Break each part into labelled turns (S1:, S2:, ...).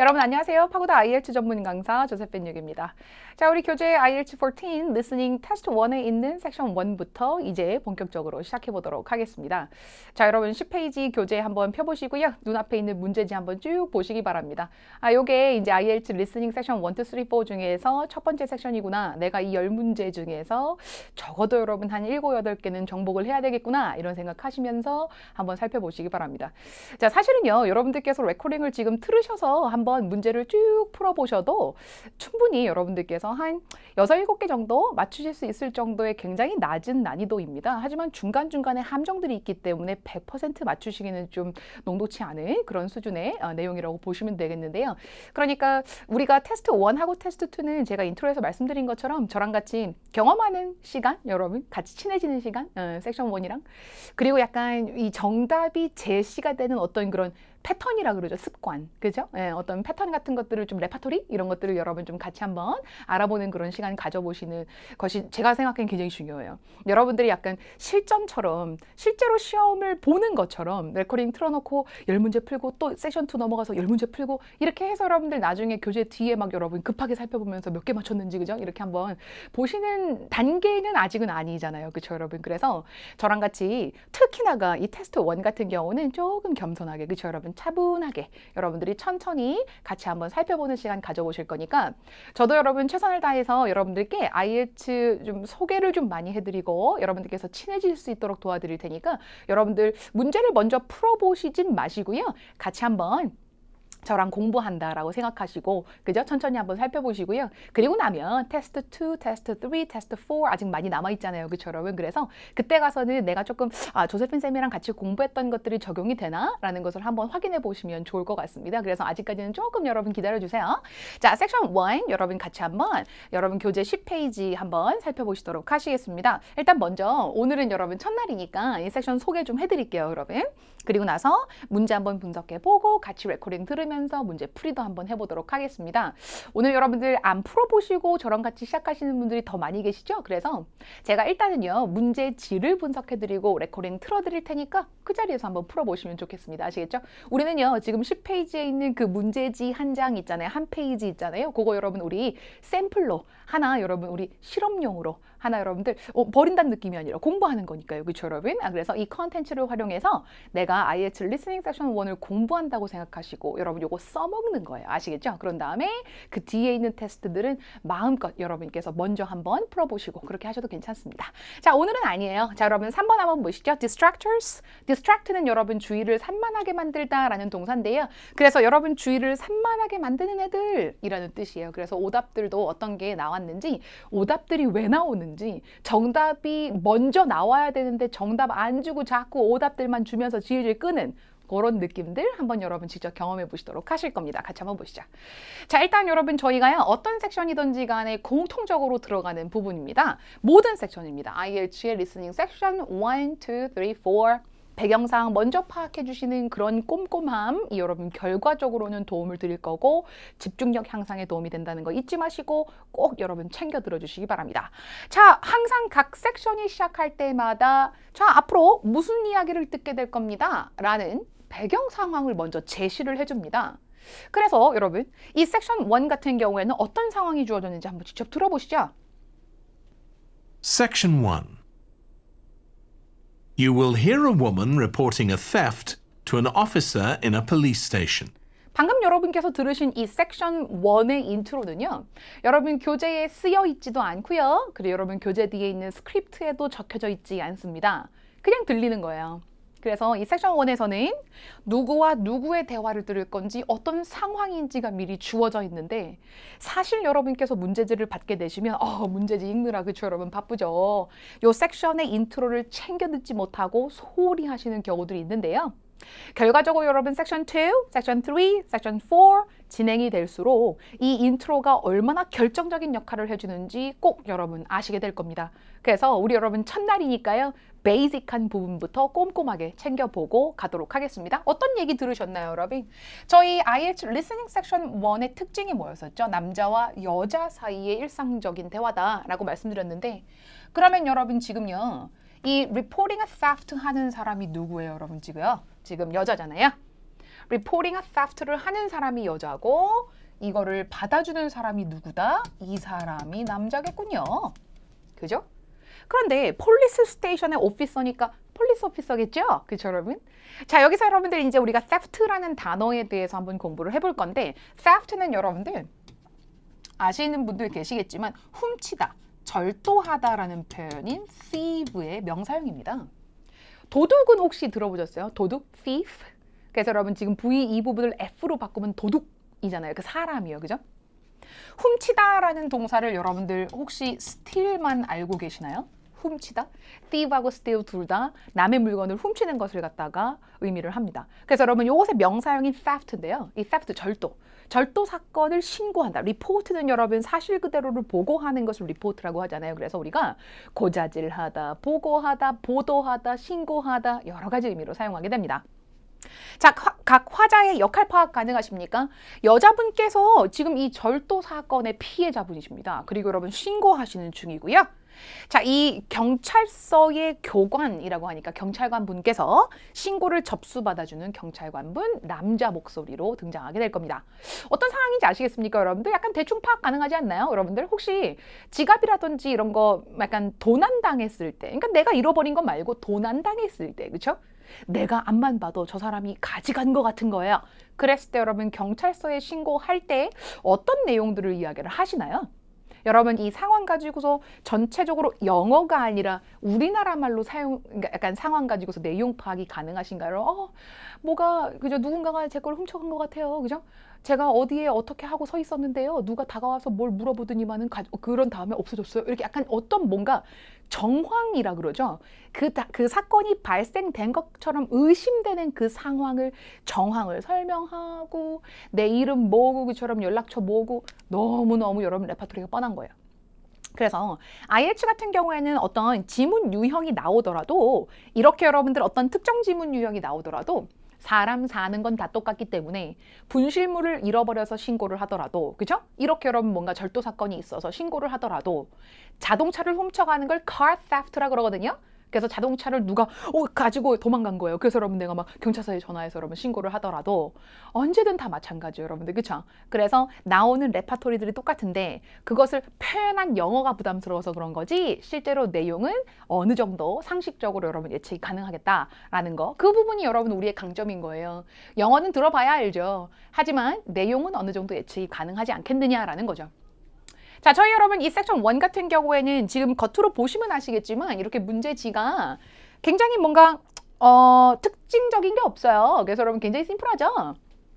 S1: 여러분 안녕하세요. 파고다 IELTS 전문 강사 조세핀 육입니다. 자, 우리 교재 IELTS 14 리스닝 테스트 1에 있는 섹션 1부터 이제 본격적으로 시작해 보도록 하겠습니다. 자, 여러분 10페이지 교재 한번 펴 보시고요. 눈앞에 있는 문제지 한번 쭉 보시기 바랍니다. 아, 요게 이제 IELTS 리스닝 섹션 1 2 3 4 중에서 첫 번째 섹션이구나. 내가 이 10문제 중에서 적어도 여러분 한 7, 8개는 정복을 해야 되겠구나. 이런 생각하시면서 한번 살펴보시기 바랍니다. 자, 사실은요. 여러분들께서 레코딩을 지금 틀으셔서 한번 한번 문제를 쭉 풀어보셔도 충분히 여러분들께서 한 6, 7개 정도 맞추실 수 있을 정도의 굉장히 낮은 난이도입니다. 하지만 중간중간에 함정들이 있기 때문에 100% 맞추시기는 좀 농도치 않은 그런 수준의 어, 내용이라고 보시면 되겠는데요. 그러니까 우리가 테스트 1하고 테스트 2는 제가 인트로에서 말씀드린 것처럼 저랑 같이 경험하는 시간, 여러분 같이 친해지는 시간, 어, 섹션 1이랑 그리고 약간 이 정답이 제시가 되는 어떤 그런 패턴이라 그러죠. 습관. 그죠? 예, 어떤 패턴 같은 것들을 좀 레파토리 이런 것들을 여러분 좀 같이 한번 알아보는 그런 시간 가져보시는 것이 제가 생각하기엔 굉장히 중요해요. 여러분들이 약간 실전처럼 실제로 시험을 보는 것처럼 레코딩 틀어놓고 열 문제 풀고 또 세션 2 넘어가서 열 문제 풀고 이렇게 해서 여러분들 나중에 교재 뒤에 막 여러분 급하게 살펴보면서 몇 개 맞췄는지 그죠? 이렇게 한번 보시는 단계는 아직은 아니잖아요. 그렇죠, 여러분? 그래서 저랑 같이 특히나가 이 테스트 1 같은 경우는 조금 겸손하게 그렇죠, 여러분? 좀 차분하게 여러분들이 천천히 같이 한번 살펴보는 시간 가져보실 거니까 저도 여러분 최선을 다해서 여러분들께 IH 좀 소개를 좀 많이 해드리고 여러분들께서 친해질 수 있도록 도와드릴 테니까 여러분들 문제를 먼저 풀어보시진 마시고요. 같이 한번 저랑 공부한다라고 생각하시고 그죠? 천천히 한번 살펴보시고요. 그리고 나면 테스트 2, 테스트 3, 테스트 4 아직 많이 남아 있잖아요. 그처럼 그래서 그때 가서는 내가 조금 아, 조세핀 쌤이랑 같이 공부했던 것들이 적용이 되나라는 것을 한번 확인해 보시면 좋을 것 같습니다. 그래서 아직까지는 조금 여러분 기다려 주세요. 자, 섹션 1 여러분 같이 한번 여러분 교재 10페이지 한번 살펴보시도록 하시겠습니다. 일단 먼저 오늘은 여러분 첫날이니까 이 섹션 소개 좀해 드릴게요, 여러분. 그리고 나서 문제 한번 분석해 보고 같이 레코딩 들으면 하면서 문제 풀이도 한번 해보도록 하겠습니다. 오늘 여러분들 안 풀어보시고 저랑 같이 시작하시는 분들이 더 많이 계시죠? 그래서 제가 일단은요 문제 질을 분석해드리고 레코링 틀어드릴 테니까 그 자리에서 한번 풀어보시면 좋겠습니다. 아시겠죠? 우리는요 지금 10페이지에 있는 그 문제지 한 장 있잖아요. 한 페이지 있잖아요. 그거 여러분 우리 샘플로 하나 여러분 우리 실험용으로 하나 여러분들 어, 버린다는 느낌이 아니라 공부하는 거니까요. 그쵸 여러분? 아, 그래서 이 컨텐츠를 활용해서 내가 IH 리스닝 세션 1을 공부한다고 생각하시고 여러분 요거 써먹는 거예요. 아시겠죠? 그런 다음에 그 뒤에 있는 테스트들은 마음껏 여러분께서 먼저 한번 풀어보시고 그렇게 하셔도 괜찮습니다. 자 오늘은 아니에요. 자 여러분 3번 한번 보시죠. distractors. distract는 여러분 주의를 산만하게 만들다 라는 동사인데요. 그래서 여러분 주의를 산만하게 만드는 애들이라는 뜻이에요. 그래서 오답들도 어떤 게 나왔는지 오답들이 왜 나오는지 건지 정답이 먼저 나와야 되는데 정답 안 주고 자꾸 오답들만 주면서 질질 끄는 그런 느낌들 한번 여러분 직접 경험해 보시도록 하실 겁니다. 같이 한번 보시죠. 자, 일단 여러분 저희가요. 어떤 섹션이든지 간에 공통적으로 들어가는 부분입니다. 모든 섹션입니다. IELTS의 리스닝 섹션 1, 2, 3, 4 배경상 먼저 파악해 주시는 그런 꼼꼼함이 여러분 결과적으로는 도움을 드릴 거고 집중력 향상에 도움이 된다는 거 잊지 마시고 꼭 여러분 챙겨 들어주시기 바랍니다. 자, 항상 각 섹션이 시작할 때마다 자, 앞으로 무슨 이야기를 듣게 될 겁니다. 라는 배경 상황을 먼저 제시를 해줍니다. 그래서 여러분 이 섹션 1 같은 경우에는 어떤 상황이 주어졌는지 한번 직접 들어보시죠.
S2: 섹션 1 You will hear a woman reporting a theft to an officer in a police station.
S1: 방금 여러분께서 들으신 이 섹션 1의 인트로는요. 여러분 교재에 쓰여 있지도 않고요. 그리고 여러분 교재 뒤에 있는 스크립트에도 적혀져 있지 않습니다. 그냥 들리는 거예요. 그래서 이 섹션 1에서는 누구와 누구의 대화를 들을 건지 어떤 상황인지가 미리 주어져 있는데 사실 여러분께서 문제지를 받게 되시면 어, 문제지 읽느라 그쵸 여러분 바쁘죠. 요 섹션의 인트로를 챙겨 듣지 못하고 소홀히 하시는 경우들이 있는데요. 결과적으로 여러분 섹션 2, 섹션 3, 섹션 4 진행이 될수록 이 인트로가 얼마나 결정적인 역할을 해주는지 꼭 여러분 아시게 될 겁니다. 그래서 우리 여러분 첫날이니까요. 베이직한 부분부터 꼼꼼하게 챙겨보고 가도록 하겠습니다. 어떤 얘기 들으셨나요, 여러분? 저희 IH 리스닝 섹션 1의 특징이 뭐였었죠? 남자와 여자 사이의 일상적인 대화다라고 말씀드렸는데 그러면 여러분 지금요. 이 reporting a theft 하는 사람이 누구예요, 여러분 지금요? 지금 여자잖아요. reporting a theft를 하는 사람이 여자고 이거를 받아주는 사람이 누구다? 이 사람이 남자겠군요. 그죠? 그런데 폴리스 스테이션의 오피서니까 폴리스 오피서겠죠? 그렇죠 여러분? 자 여기서 여러분들 이제 우리가 theft라는 단어에 대해서 한번 공부를 해볼 건데 theft는 여러분들 아시는 분들 계시겠지만 훔치다, 절도하다라는 표현인 t h i e v 의 명사형입니다. 도둑은 혹시 들어보셨어요? 도둑, thief. 그래서 여러분 지금 V 이 부분을 F로 바꾸면 도둑이잖아요. 그 사람이요, 그죠? 훔치다라는 동사를 여러분들 혹시 steal만 알고 계시나요? 훔치다, thief하고 steal 둘다 남의 물건을 훔치는 것을 갖다가 의미를 합니다. 그래서 여러분 이것의 명사형인 theft인데요. 이 theft 절도, 절도 사건을 신고한다. 리포트는 여러분 사실 그대로를 보고하는 것을 리포트라고 하잖아요. 그래서 우리가 고자질하다, 보고하다, 보도하다, 신고하다 여러 가지 의미로 사용하게 됩니다. 자, 각 화자의 역할 파악 가능하십니까? 여자분께서 지금 이 절도 사건의 피해자분이십니다. 그리고 여러분 신고하시는 중이고요. 자, 이 경찰서의 교관이라고 하니까 경찰관 분께서 신고를 접수받아주는 경찰관 분 남자 목소리로 등장하게 될 겁니다. 어떤 상황인지 아시겠습니까, 여러분들? 약간 대충 파악 가능하지 않나요? 여러분들 혹시 지갑이라든지 이런 거 약간 도난당했을 때, 그러니까 내가 잃어버린 거 말고 도난당했을 때, 그쵸 내가 앞만 봐도 저 사람이 가져간 것 같은 거예요. 그랬을 때 여러분 경찰서에 신고할 때 어떤 내용들을 이야기를 하시나요? 여러분 이 상황 가지고서 전체적으로 영어가 아니라 우리나라 말로 사용 그러니까 약간 상황 가지고서 내용 파악이 가능하신가요? 어, 뭐가 그죠 누군가가 제 걸 훔쳐간 것 같아요. 그죠? 제가 어디에 어떻게 하고 서 있었는데요. 누가 다가와서 뭘 물어보더니만은 가, 그런 다음에 없어졌어요. 이렇게 약간 어떤 뭔가 정황이라 그러죠. 그, 그 사건이 발생된 것처럼 의심되는 그 상황을 정황을 설명하고 내 이름 뭐고 그처럼 연락처 뭐고 너무너무 여러분 레파토리가 뻔한 거예요. 그래서 IH 같은 경우에는 어떤 지문 유형이 나오더라도 이렇게 여러분들 어떤 특정 지문 유형이 나오더라도 사람 사는 건 다 똑같기 때문에 분실물을 잃어버려서 신고를 하더라도 그죠? 이렇게 여러분 뭔가 절도 사건이 있어서 신고를 하더라도 자동차를 훔쳐가는 걸 car theft라 그러거든요. 그래서 자동차를 누가 오, 어, 가지고 도망간 거예요. 그래서 여러분 내가 막 경찰서에 전화해서 여러분 신고를 하더라도 언제든 다 마찬가지예요, 여러분들. 그쵸? 그래서 나오는 레파토리들이 똑같은데 그것을 표현한 영어가 부담스러워서 그런 거지 실제로 내용은 어느 정도 상식적으로 여러분 예측이 가능하겠다라는 거. 그 부분이 여러분 우리의 강점인 거예요. 영어는 들어봐야 알죠. 하지만 내용은 어느 정도 예측이 가능하지 않겠느냐라는 거죠. 자, 저희 여러분 이 섹션 원 같은 경우에는 지금 겉으로 보시면 아시겠지만 이렇게 문제지가 굉장히 뭔가 어, 특징적인 게 없어요. 그래서 여러분 굉장히 심플하죠?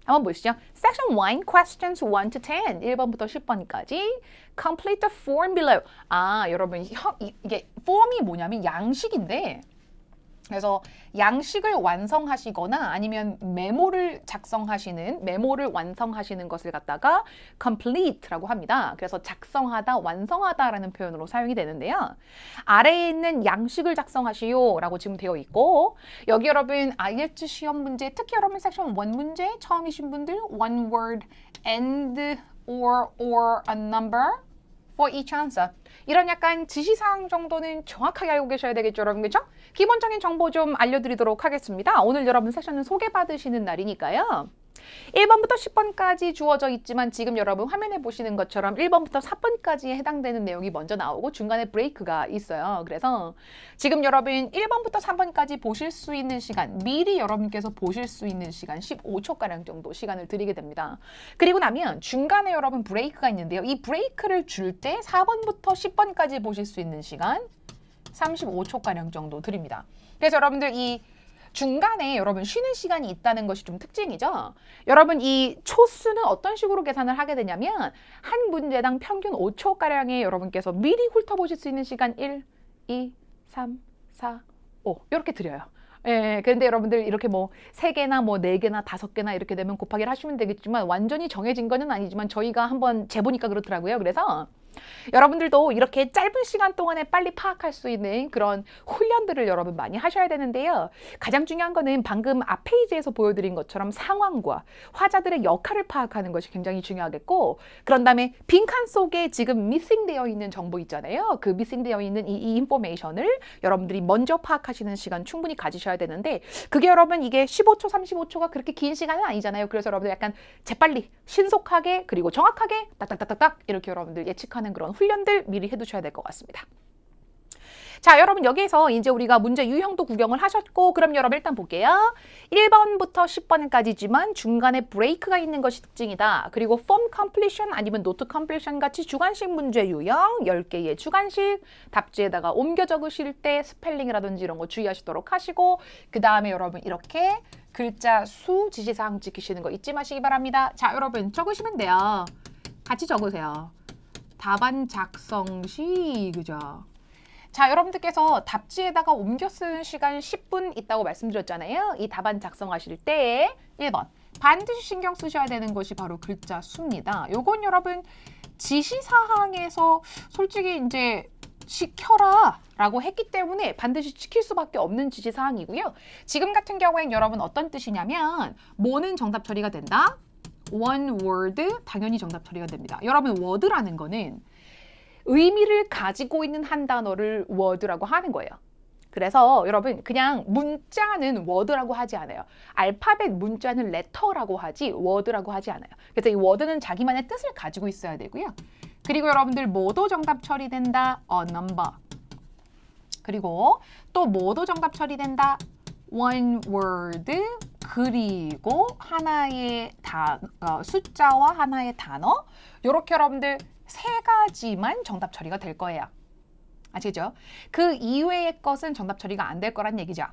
S1: 한번 보시죠. Section 1, Questions 1 to 10. 1번부터 10번까지. Complete the form below. 아, 여러분, 혀, 이게 form이 뭐냐면 양식인데 그래서 양식을 완성하시거나 아니면 메모를 작성하시는 메모를 완성하시는 것을 갖다가 complete라고 합니다. 그래서 작성하다, 완성하다라는 표현으로 사용이 되는데요. 아래에 있는 양식을 작성하시오라고 지금 되어 있고 여기 여러분 IELTS 시험 문제, 특히 여러분 섹션 1 문제 처음이신 분들 one word and or or a number for each answer. 이런 약간 지시사항 정도는 정확하게 알고 계셔야 되겠죠, 여러분. 그죠? 기본적인 정보 좀 알려드리도록 하겠습니다. 오늘 여러분 세션은 소개받으시는 날이니까요. 1번부터 10번까지 주어져 있지만 지금 여러분 화면에 보시는 것처럼 1번부터 4번까지에 해당되는 내용이 먼저 나오고 중간에 브레이크가 있어요. 그래서 지금 여러분 1번부터 3번까지 보실 수 있는 시간, 미리 여러분께서 보실 수 있는 시간 15초가량 정도 시간을 드리게 됩니다. 그리고 나면 중간에 여러분 브레이크가 있는데요. 이 브레이크를 줄 때 4번부터 10번까지 보실 수 있는 시간 35초가량 정도 드립니다. 그래서 여러분들 이 중간에 여러분 쉬는 시간이 있다는 것이 좀 특징이죠. 여러분 이 초수는 어떤 식으로 계산을 하게 되냐면 한 문제당 평균 5초가량의 여러분께서 미리 훑어보실 수 있는 시간 1, 2, 3, 4, 5 이렇게 드려요. 예, 예, 그런데 여러분들 이렇게 뭐 세개나뭐 네개나 뭐 네 다섯 개나 이렇게 되면 곱하기를 하시면 되겠지만 완전히 정해진 거는 아니지만 저희가 한번 재보니까 그렇더라고요. 그래서 여러분들도 이렇게 짧은 시간 동안에 빨리 파악할 수 있는 그런 훈련들을 여러분 많이 하셔야 되는데요. 가장 중요한 거는 방금 앞 페이지에서 보여드린 것처럼 상황과 화자들의 역할을 파악하는 것이 굉장히 중요하겠고 그런 다음에 빈칸 속에 지금 미싱되어 있는 정보 있잖아요. 그 미싱되어 있는 이, 이 인포메이션을 여러분들이 먼저 파악하시는 시간 충분히 가지셔야 되는데 그게 여러분 이게 15초, 35초가 그렇게 긴 시간은 아니잖아요. 그래서 여러분들 약간 재빨리 신속하게 그리고 정확하게 딱딱딱딱딱 이렇게 여러분들 예측하는 하는 그런 훈련들 미리 해두셔야 될 것 같습니다. 자, 여러분 여기에서 이제 우리가 문제 유형도 구경을 하셨고 그럼 여러분 일단 볼게요. 1번부터 10번까지지만 중간에 브레이크가 있는 것이 특징이다. 그리고 폼 컴플리션 아니면 노트 컴플리션 같이 주관식 문제 유형 10개의 주관식 답지에다가 옮겨 적으실 때 스펠링이라든지 이런 거 주의하시도록 하시고 그 다음에 여러분 이렇게 글자 수 지시사항 지키시는 거 잊지 마시기 바랍니다. 자, 여러분 적으시면 돼요. 같이 적으세요. 답안 작성 시 그죠? 자 여러분들께서 답지에다가 옮겨 쓰는 시간 10분 있다고 말씀드렸잖아요. 이 답안 작성하실 때 1번 반드시 신경 쓰셔야 되는 것이 바로 글자 수입니다. 요건 여러분 지시사항에서 솔직히 이제 지켜라 라고 했기 때문에 반드시 지킬 수밖에 없는 지시사항이고요. 지금 같은 경우엔 여러분 어떤 뜻이냐면 뭐는 정답 처리가 된다. one word 당연히 정답 처리가 됩니다. 여러분 word라는 거는 의미를 가지고 있는 한 단어를 word라고 하는 거예요. 그래서 여러분 그냥 문자는 워드라고 하지 않아요. 알파벳 문자는 레터라고 하지 워드라고 하지 않아요. 그래서 이 워드는 자기만의 뜻을 가지고 있어야 되고요. 그리고 여러분들 모두 정답 처리된다. a 어, number. 그리고 또 모두 정답 처리된다. 원워드 그리고 하나의 다, 어, 숫자와 하나의 단어 이렇게 여러분들 세 가지만 정답 처리가 될 거예요. 아시죠? 그 이외의 것은 정답 처리가 안 될 거란 얘기죠.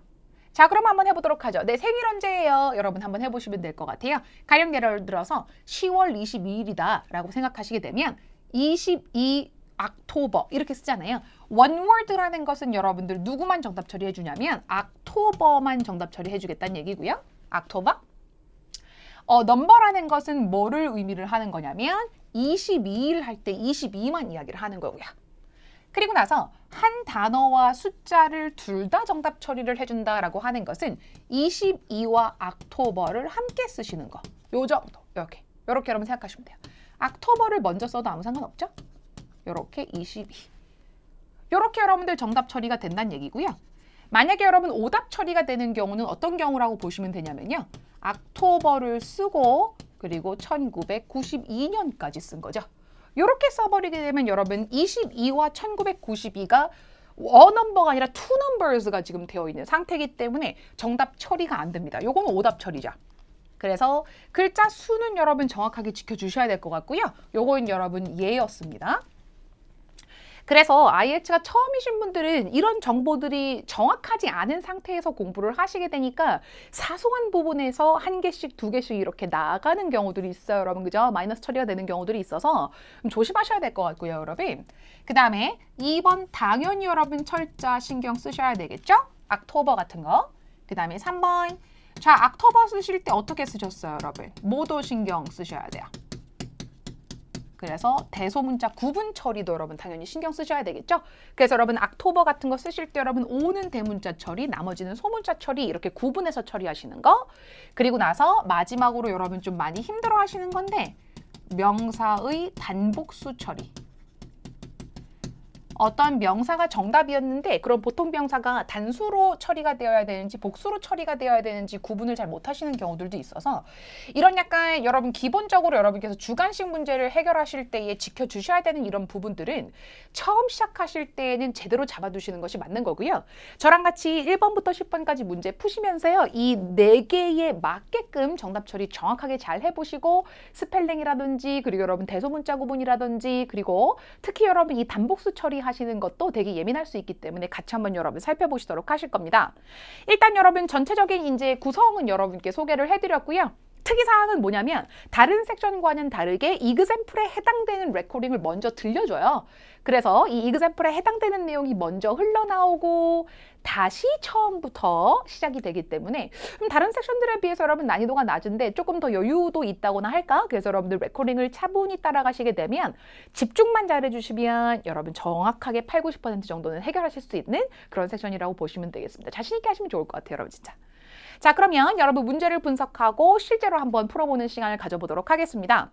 S1: 자 그럼 한번 해보도록 하죠. 내 네, 생일 언제예요? 여러분 한번 해보시면 될 것 같아요. 가령 예를 들어서 10월 22일이다 라고 생각하시게 되면 22 악토버 이렇게 쓰잖아요. 원월드라는 것은 여러분들 누구만 정답 처리해주냐면 악토버만 정답 처리해주겠다는 얘기고요. 악토버. 어, 넘버라는 것은 뭐를 의미를 하는 거냐면 22일 할 때 22만 이야기를 하는 거고요. 그리고 나서 한 단어와 숫자를 둘 다 정답 처리를 해준다라고 하는 것은 22와 악토버를 함께 쓰시는 거. 요 정도. 이렇게. 이렇게 여러분 생각하시면 돼요. 악토버를 먼저 써도 아무 상관없죠? 이렇게 22. 이렇게 여러분들 정답 처리가 된다는 얘기고요. 만약에 여러분 오답 처리가 되는 경우는 어떤 경우라고 보시면 되냐면요. 악토버를 쓰고 그리고 1992년까지 쓴 거죠. 이렇게 써버리게 되면 여러분 22와 1992가 원넘버가 아니라 투넘버스가 지금 되어 있는 상태이기 때문에 정답 처리가 안 됩니다. 요거는 오답 처리죠. 그래서 글자 수는 여러분 정확하게 지켜주셔야 될 것 같고요. 요거는 여러분 예였습니다. 그래서 IH가 처음이신 분들은 이런 정보들이 정확하지 않은 상태에서 공부를 하시게 되니까 사소한 부분에서 한 개씩 두 개씩 이렇게 나가는 경우들이 있어요 여러분 그죠? 마이너스 처리가 되는 경우들이 있어서 조심하셔야 될 것 같고요 여러분 그 다음에 2번 당연히 여러분 철자 신경 쓰셔야 되겠죠? 악토버 같은 거그 다음에 3번 자 악토버 쓰실 때 어떻게 쓰셨어요 여러분? 모도 신경 쓰셔야 돼요 그래서 대소문자 구분 처리도 여러분 당연히 신경 쓰셔야 되겠죠. 그래서 여러분 악토버 같은 거 쓰실 때 여러분 오는 대문자 처리, 나머지는 소문자 처리 이렇게 구분해서 처리하시는 거. 그리고 나서 마지막으로 여러분 좀 많이 힘들어 하시는 건데 명사의 단복수 처리. 어떤 명사가 정답이었는데 그런 보통 명사가 단수로 처리가 되어야 되는지 복수로 처리가 되어야 되는지 구분을 잘 못하시는 경우들도 있어서 이런 약간 여러분 기본적으로 여러분께서 주관식 문제를 해결하실 때에 지켜주셔야 되는 이런 부분들은 처음 시작하실 때에는 제대로 잡아두시는 것이 맞는 거고요. 저랑 같이 1번부터 10번까지 문제 푸시면서요. 이 네 개에 맞게끔 정답 처리 정확하게 잘 해보시고 스펠링이라든지 그리고 여러분 대소문자 구분이라든지 그리고 특히 여러분 이 단복수 처리하 하시는 것도 되게 예민할 수 있기 때문에 같이 한번 여러분 살펴보시도록 하실 겁니다. 일단 여러분 전체적인 인재 구성은 여러분께 소개를 해드렸고요. 특이사항은 뭐냐면 다른 섹션과는 다르게 이그샘플에 해당되는 레코딩을 먼저 들려줘요. 그래서 이 이그샘플에 해당되는 내용이 먼저 흘러나오고 다시 처음부터 시작이 되기 때문에 그럼 다른 섹션들에 비해서 여러분 난이도가 낮은데 조금 더 여유도 있다거나 할까? 그래서 여러분들 레코딩을 차분히 따라가시게 되면 집중만 잘해주시면 여러분 정확하게 8, 90% 정도는 해결하실 수 있는 그런 섹션이라고 보시면 되겠습니다. 자신 있게 하시면 좋을 것 같아요. 여러분 진짜. 자, 그러면 여러분 문제를 분석하고 실제로 한번 풀어보는 시간을 가져보도록 하겠습니다.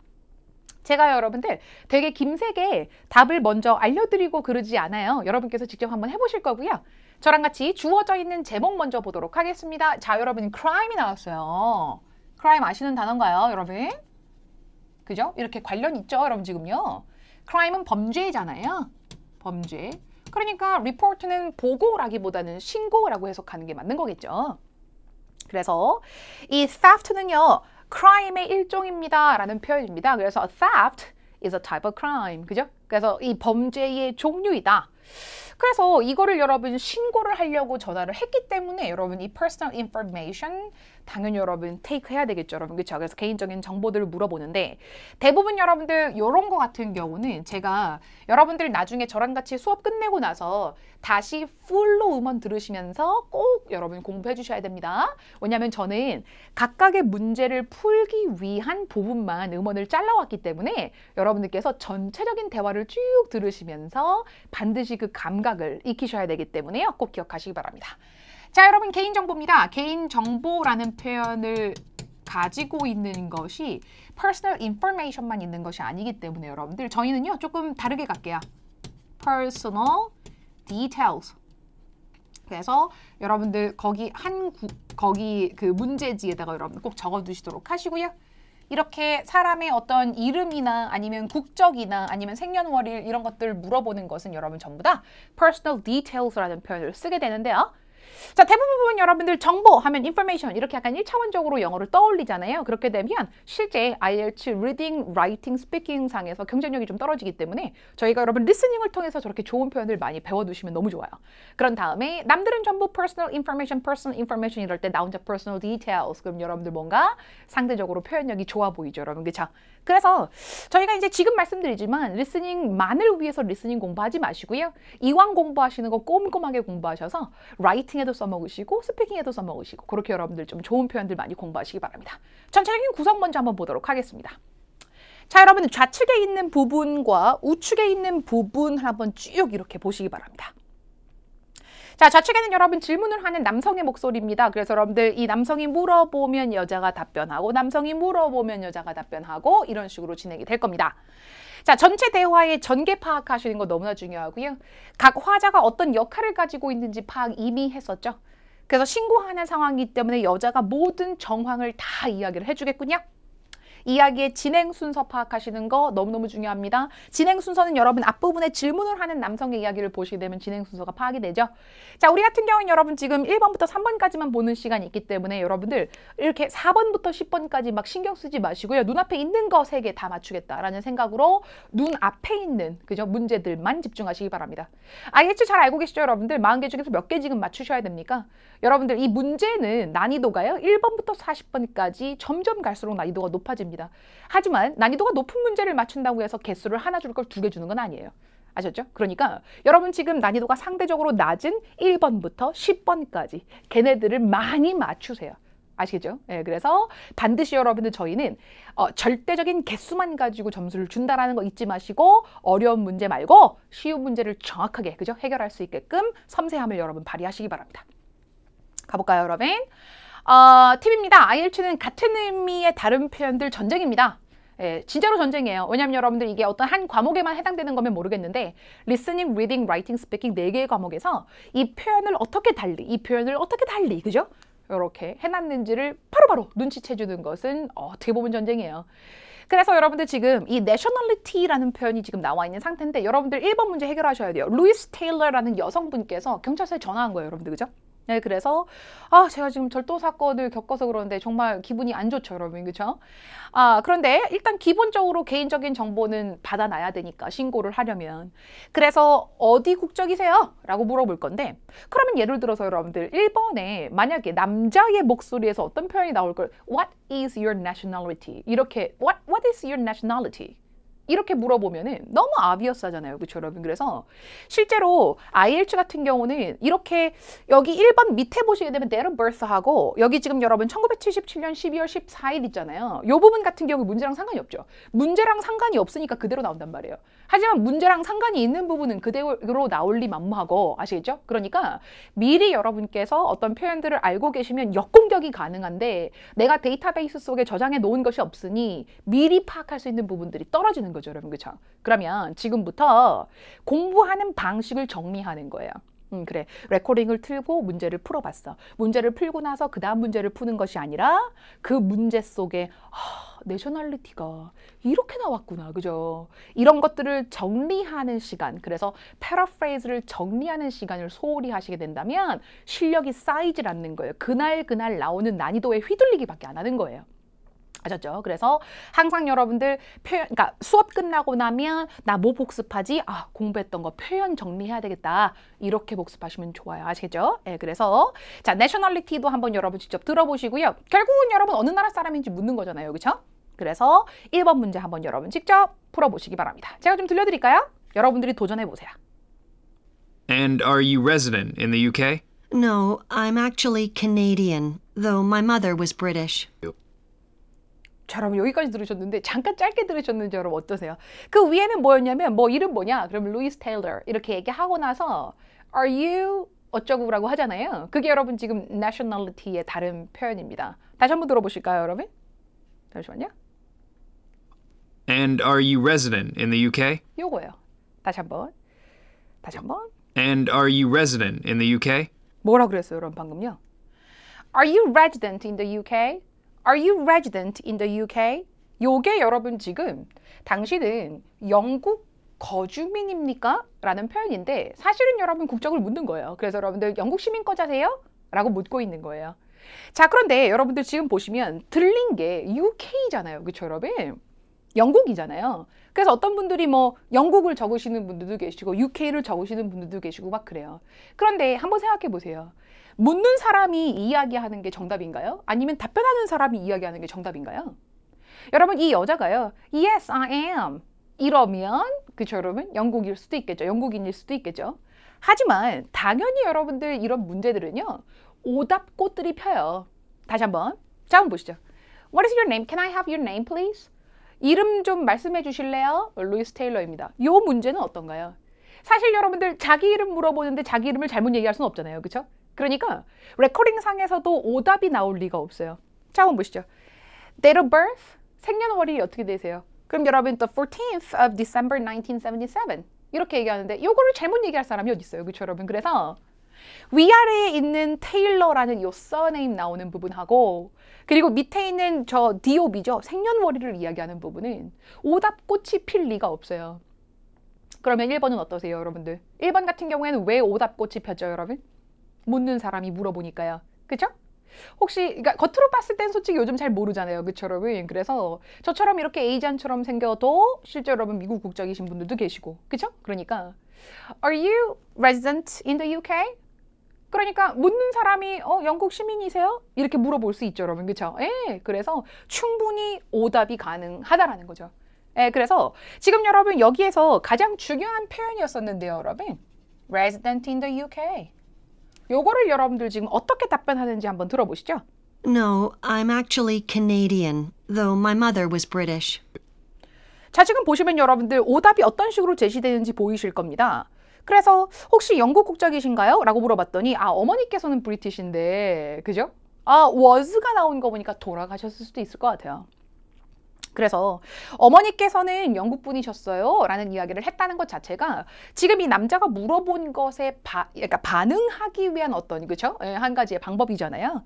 S1: 제가 여러분들 되게 김색의 답을 먼저 알려드리고 그러지 않아요. 여러분께서 직접 한번 해보실 거고요. 저랑 같이 주어져 있는 제목 먼저 보도록 하겠습니다. 자, 여러분 crime이 나왔어요. crime 아시는 단어인가요, 여러분? 그죠? 이렇게 관련 있죠, 여러분 지금요. crime은 범죄잖아요. 범죄. 그러니까 report는 보고라기보다는 신고라고 해석하는 게 맞는 거겠죠. 그래서 이 theft는요. crime의 일종입니다. 라는 표현입니다. 그래서 theft is a type of crime. 그죠? 그래서 이 범죄의 종류이다. 그래서 이거를 여러분 신고를 하려고 전화를 했기 때문에 여러분 이 personal information 당연히 여러분 테이크 해야 되겠죠 여러분 그렇죠 그래서 개인적인 정보들을 물어보는데 대부분 여러분들 이런 거 같은 경우는 제가 여러분들 나중에 저랑 같이 수업 끝내고 나서 다시 풀로 음원 들으시면서 꼭 여러분 공부해 주셔야 됩니다 왜냐면 저는 각각의 문제를 풀기 위한 부분만 음원을 잘라왔기 때문에 여러분들께서 전체적인 대화를 쭉 들으시면서 반드시 그 감각을 익히셔야 되기 때문에꼭 기억하시기 바랍니다 자 여러분 개인정보입니다. 개인정보라는 표현을 가지고 있는 것이 personal information만 있는 것이 아니기 때문에 여러분들 저희는요 조금 다르게 갈게요. personal details 그래서 여러분들 거기 한 구, 거기 그 문제지에다가 여러분 꼭 적어두시도록 하시고요. 이렇게 사람의 어떤 이름이나 아니면 국적이나 아니면 생년월일 이런 것들 물어보는 것은 여러분 전부 다 personal details라는 표현을 쓰게 되는데요. 자, 대부분 여러분들 정보 하면 information 이렇게 약간 1차원적으로 영어를 떠올리잖아요. 그렇게 되면 실제 IELTS reading, writing, speaking 상에서 경쟁력이 좀 떨어지기 때문에 저희가 여러분 리스닝을 통해서 저렇게 좋은 표현을 많이 배워두시면 너무 좋아요. 그런 다음에 남들은 전부 personal information, personal information 이럴 때 나 혼자 personal details 그럼 여러분들 뭔가 상대적으로 표현력이 좋아 보이죠, 여러분. 그렇죠? 그래서 저희가 이제 지금 말씀드리지만 리스닝만을 위해서 리스닝 공부하지 마시고요. 이왕 공부하시는 거 꼼꼼하게 공부하셔서 라이팅에도 써먹으시고 스피킹에도 써먹으시고 그렇게 여러분들 좀 좋은 표현들 많이 공부하시기 바랍니다. 전체적인 구성 먼저 한번 보도록 하겠습니다. 자 여러분 좌측에 있는 부분과 우측에 있는 부분 한번 쭉 이렇게 보시기 바랍니다. 자, 좌측에는 여러분 질문을 하는 남성의 목소리입니다. 그래서 여러분들 이 남성이 물어보면 여자가 답변하고 남성이 물어보면 여자가 답변하고 이런 식으로 진행이 될 겁니다. 자, 전체 대화의 전개 파악하시는 거 너무나 중요하고요. 각 화자가 어떤 역할을 가지고 있는지 파악 이미 했었죠. 그래서 신고하는 상황이기 때문에 여자가 모든 정황을 다 이야기를 해주겠군요. 이야기의 진행 순서 파악하시는 거 너무너무 중요합니다. 진행 순서는 여러분 앞부분에 질문을 하는 남성의 이야기를 보시게 되면 진행 순서가 파악이 되죠. 자, 우리 같은 경우는 여러분 지금 1번부터 3번까지만 보는 시간이 있기 때문에 여러분들 이렇게 4번부터 10번까지 막 신경 쓰지 마시고요. 눈앞에 있는 거세개 다 맞추겠다라는 생각으로 눈앞에 있는 그죠? 문제들만 집중하시기 바랍니다. 아, i 초잘 알고 계시죠, 여러분들? 40개 중에서 몇 개 지금 맞추셔야 됩니까? 여러분들 이 문제는 난이도가요. 1번부터 40번까지 점점 갈수록 난이도가 높아집니다. 있니다 하지만 난이도가 높은 문제를 맞춘다고 해서 개수를 하나 줄 걸 두 개 주는 건 아니에요. 아셨죠? 그러니까 여러분 지금 난이도가 상대적으로 낮은 1번부터 10번까지 걔네들을 많이 맞추세요. 아시겠죠? 예, 그래서 반드시 여러분들 저희는 어, 절대적인 개수만 가지고 점수를 준다라는 거 잊지 마시고 어려운 문제 말고 쉬운 문제를 정확하게 그죠? 해결할 수 있게끔 섬세함을 여러분 발휘하시기 바랍니다. 가볼까요, 여러분? 어, 팁입니다. ILQ는 같은 의미의 다른 표현들 전쟁입니다. 예, 진짜로 전쟁이에요. 왜냐면 여러분들 이게 어떤 한 과목에만 해당되는 거면 모르겠는데 리스닝, 리딩, 라이팅, 스피킹 네 개의 과목에서 이 표현을 어떻게 달리, 이 표현을 어떻게 달리, 그죠? 이렇게 해놨는지를 바로바로 눈치채주는 것은 어떻게 보면 전쟁이에요. 그래서 여러분들 지금 이 nationality라는 표현이 지금 나와 있는 상태인데 여러분들 1번 문제 해결하셔야 돼요. 루이스 테일러라는 여성분께서 경찰서에 전화한 거예요, 여러분들 그죠? 네, 그래서 아 제가 지금 절도 사건을 겪어서 그러는데 정말 기분이 안 좋죠, 여러분 그렇죠? 아 그런데 일단 기본적으로 개인적인 정보는 받아놔야 되니까 신고를 하려면 그래서 어디 국적이세요?라고 물어볼 건데 그러면 예를 들어서 여러분들 1번에 만약에 남자의 목소리에서 어떤 표현이 나올 걸 What is your nationality? 이렇게 What What is your nationality? 이렇게 물어보면은 너무 아비어스하잖아요. 그렇죠, 여러분? 그래서 실제로 IH 같은 경우는 이렇게 여기 1번 밑에 보시게 되면 date of birth하고 여기 지금 여러분 1977년 12월 14일 있잖아요. 요 부분 같은 경우 문제랑 상관이 없죠. 문제랑 상관이 없으니까 그대로 나온단 말이에요. 하지만 문제랑 상관이 있는 부분은 그대로 나올 리 만무하고 아시겠죠? 그러니까 미리 여러분께서 어떤 표현들을 알고 계시면 역공격이 가능한데 내가 데이터베이스 속에 저장해 놓은 것이 없으니 미리 파악할 수 있는 부분들이 떨어지는 거죠 여러분 그렇죠? 그러면 지금부터 공부하는 방식을 정리하는 거예요. 음, 그래. 레코딩을 틀고 문제를 풀어봤어. 문제를 풀고 나서 그 다음 문제를 푸는 것이 아니라 그 문제 속에 아, 내셔널리티가 이렇게 나왔구나. 그죠? 이런 것들을 정리하는 시간, 그래서 패러프레이즈를 정리하는 시간을 소홀히 하시게 된다면 실력이 쌓이질 않는 거예요. 그날 그날 나오는 난이도에 휘둘리기밖에 안 하는 거예요. 아셨죠? 그래서 항상 여러분들 표현, 그러니까 수업 끝나고 나면 나 뭐 복습하지? 아, 공부했던 거 표현 정리해야 되겠다. 이렇게 복습하시면 좋아요. 아시겠죠? 예, 네, 그래서 자, 내셔널리티도 한번 여러분 직접 들어보시고요. 결국은 여러분 어느 나라 사람인지 묻는 거잖아요. 그렇죠? 그래서 1번 문제 한번 여러분 직접 풀어보시기 바랍니다. 제가 좀 들려드릴까요? 여러분들이 도전해보세요.
S3: And are you resident in the UK?
S2: No, I'm actually Canadian, though my mother was British.
S1: 여러분 여기까지 들으셨는데 잠깐 짧게 들으셨는지 여러분 어떠세요? 그 위에는 뭐였냐면 뭐 이름 뭐냐? 그럼 루이스 테일러 이렇게 얘기하고 나서 Are you 어쩌고라고 하잖아요. 그게 여러분 지금 nationality의 다른 표현입니다. 다시 한 번 들어보실까요, 여러분? 잠시만요.
S3: And are you resident in the UK?
S1: 요거요 다시 한번. 다시 한번.
S3: And are you resident in the UK?
S1: 뭐라 그랬어요, 여러분 방금요? Are you resident in the UK? Are you resident in the UK? 요게 여러분 지금 당신은 영국 거주민입니까? 라는 표현인데 사실은 여러분 국적을 묻는 거예요. 그래서 여러분들 영국 시민 권자세요 라고 묻고 있는 거예요. 자, 그런데 여러분들 지금 보시면 들린 게 UK잖아요. 그쵸, 여러분? 영국이잖아요. 그래서 어떤 분들이 뭐 영국을 적으시는 분들도 계시고 UK를 적으시는 분들도 계시고 막 그래요. 그런데 한번 생각해 보세요. 묻는 사람이 이야기하는 게 정답인가요? 아니면 답변하는 사람이 이야기하는 게 정답인가요? 여러분 이 여자가요. Yes, I am. 이러면 그쵸 여러분? 영국일 수도 있겠죠. 영국인일 수도 있겠죠. 하지만 당연히 여러분들 이런 문제들은요. 오답꽃들이 펴요. 다시 한번. 자, 한번 보시죠. What is your name? Can I have your name, please? 이름 좀 말씀해 주실래요? 루이스 테일러입니다. 요 문제는 어떤가요? 사실 여러분들 자기 이름 물어보는데 자기 이름을 잘못 얘기할 수는 없잖아요. 그렇죠? 그러니까 레코딩 상에서도 오답이 나올 리가 없어요. 자, 한번 보시죠. Date of birth, 생년월일이 어떻게 되세요? 그럼 여러분 the 14th of December 1977 이렇게 얘기하는데 요거를 잘못 얘기할 사람이 어디 있어요, 그렇죠, 여러분? 그래서 위아래에 있는 테일러라는 요 써네임 나오는 부분하고 그리고 밑에 있는 저 DOB죠. 생년월일을 이야기하는 부분은 오답꽃이 필 리가 없어요. 그러면 1번은 어떠세요, 여러분들? 1번 같은 경우에는 왜 오답꽃이 폈죠, 여러분? 묻는 사람이 물어보니까요. 그쵸 혹시 그러니까 겉으로 봤을 땐 솔직히 요즘 잘 모르잖아요. 그쵸 여러분? 그래서 저처럼 이렇게 에이전처럼 생겨도 실제 여러분 미국 국적이신 분들도 계시고 그쵸? 그러니까 Are you resident in the UK? 그러니까 묻는 사람이 어 영국 시민이세요? 이렇게 물어볼 수 있죠 여러분 그쵸? 예, 그래서 충분히 오답이 가능하다라는 거죠. 예, 그래서 지금 여러분 여기에서 가장 중요한 표현이었었는데요 여러분 Resident in the UK 요거를 여러분들 지금 어떻게 답변하는지 한번 들어보시죠.
S2: No, I'm actually Canadian,
S1: though my mother was British. 자, 지금 보시면 여러분들 오답이 어떤 식으로 제시되는지 보이실 겁니다. 그래서 혹시 영국 국적이신가요? 라고 물어봤더니 아, 어머니께서는 브리티신데, 그죠? 아, was가 나온 거 보니까 돌아가셨을 수도 있을 것 같아요. 그래서 어머니께서는 영국 분이셨어요 라는 이야기를 했다는 것 자체가 지금 이 남자가 물어본 것에 바, 그러니까 반응하기 위한 어떤 그쵸? 예, 한 가지의 방법이잖아요.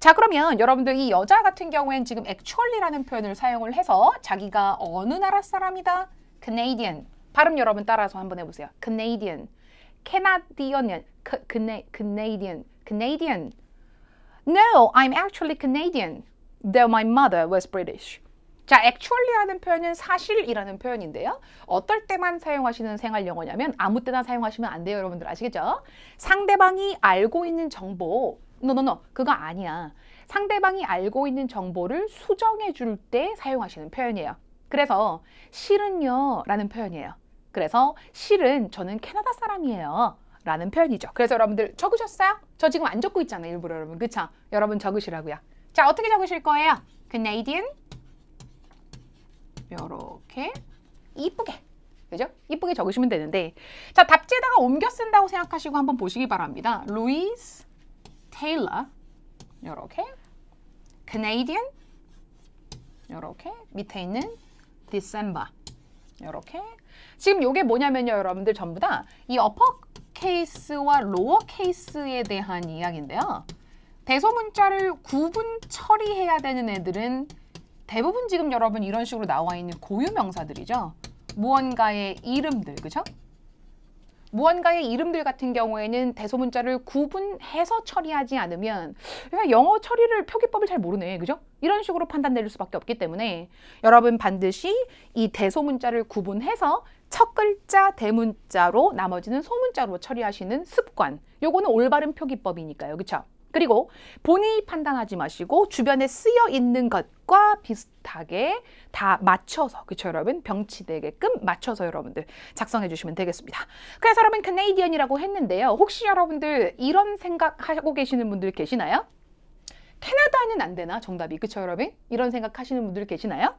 S1: 자 그러면 여러분들 이 여자 같은 경우엔 지금 actually라는 표현을 사용을 해서 자기가 어느 나라 사람이다? Canadian 발음 여러분 따라서 한번 해보세요. Canadian, Canadian, Canadian, Canadian. No, I'm actually Canadian, though my mother was British. 자, actually라는 표현은 사실이라는 표현인데요. 어떨 때만 사용하시는 생활 용어냐면 아무 때나 사용하시면 안 돼요. 여러분들 아시겠죠? 상대방이 알고 있는 정보, 노노노, 그거 아니야. 상대방이 알고 있는 정보를 수정해 줄 때 사용하시는 표현이에요. 그래서 실은요 라는 표현이에요. 그래서 실은 저는 캐나다 사람이에요. 라는 표현이죠. 그래서 여러분들 적으셨어요? 저 지금 안 적고 있잖아요. 일부러 여러분. 그쵸? 여러분 적으시라고요. 자, 어떻게 적으실 거예요? Canadian 이렇게 이쁘게 그죠? 이쁘게 적으시면 되는데 자 답지에다가 옮겨 쓴다고 생각하시고 한번 보시기 바랍니다. 루이스 테일러 이렇게 Canadian 이렇게 밑에 있는 December 이렇게 지금 이게 뭐냐면요 여러분들 전부 다 이 어퍼 케이스와 로어 케이스에 대한 이야기인데요. 대소문자를 구분 처리해야 되는 애들은 대부분 지금 여러분 이런 식으로 나와 있는 고유 명사들이죠. 무언가의 이름들, 그죠? 무언가의 이름들 같은 경우에는 대소문자를 구분해서 처리하지 않으면 그러 영어 처리를 표기법을 잘 모르네, 그죠? 이런 식으로 판단 내 수밖에 없기 때문에 여러분 반드시 이 대소문자를 구분해서 첫 글자 대문자로 나머지는 소문자로 처리하시는 습관 요거는 올바른 표기법이니까요, 그쵸? 그리고 본인이 판단하지 마시고 주변에 쓰여 있는 것과 비슷하게 다 맞춰서 그쵸 여러분 병치되게끔 맞춰서 여러분들 작성해 주시면 되겠습니다. 그래서 여러분 캐네디언이라고 했는데요. 혹시 여러분들 이런 생각하고 계시는 분들 계시나요? 캐나다는 안 되나 정답이 그쵸 여러분? 이런 생각하시는 분들 계시나요?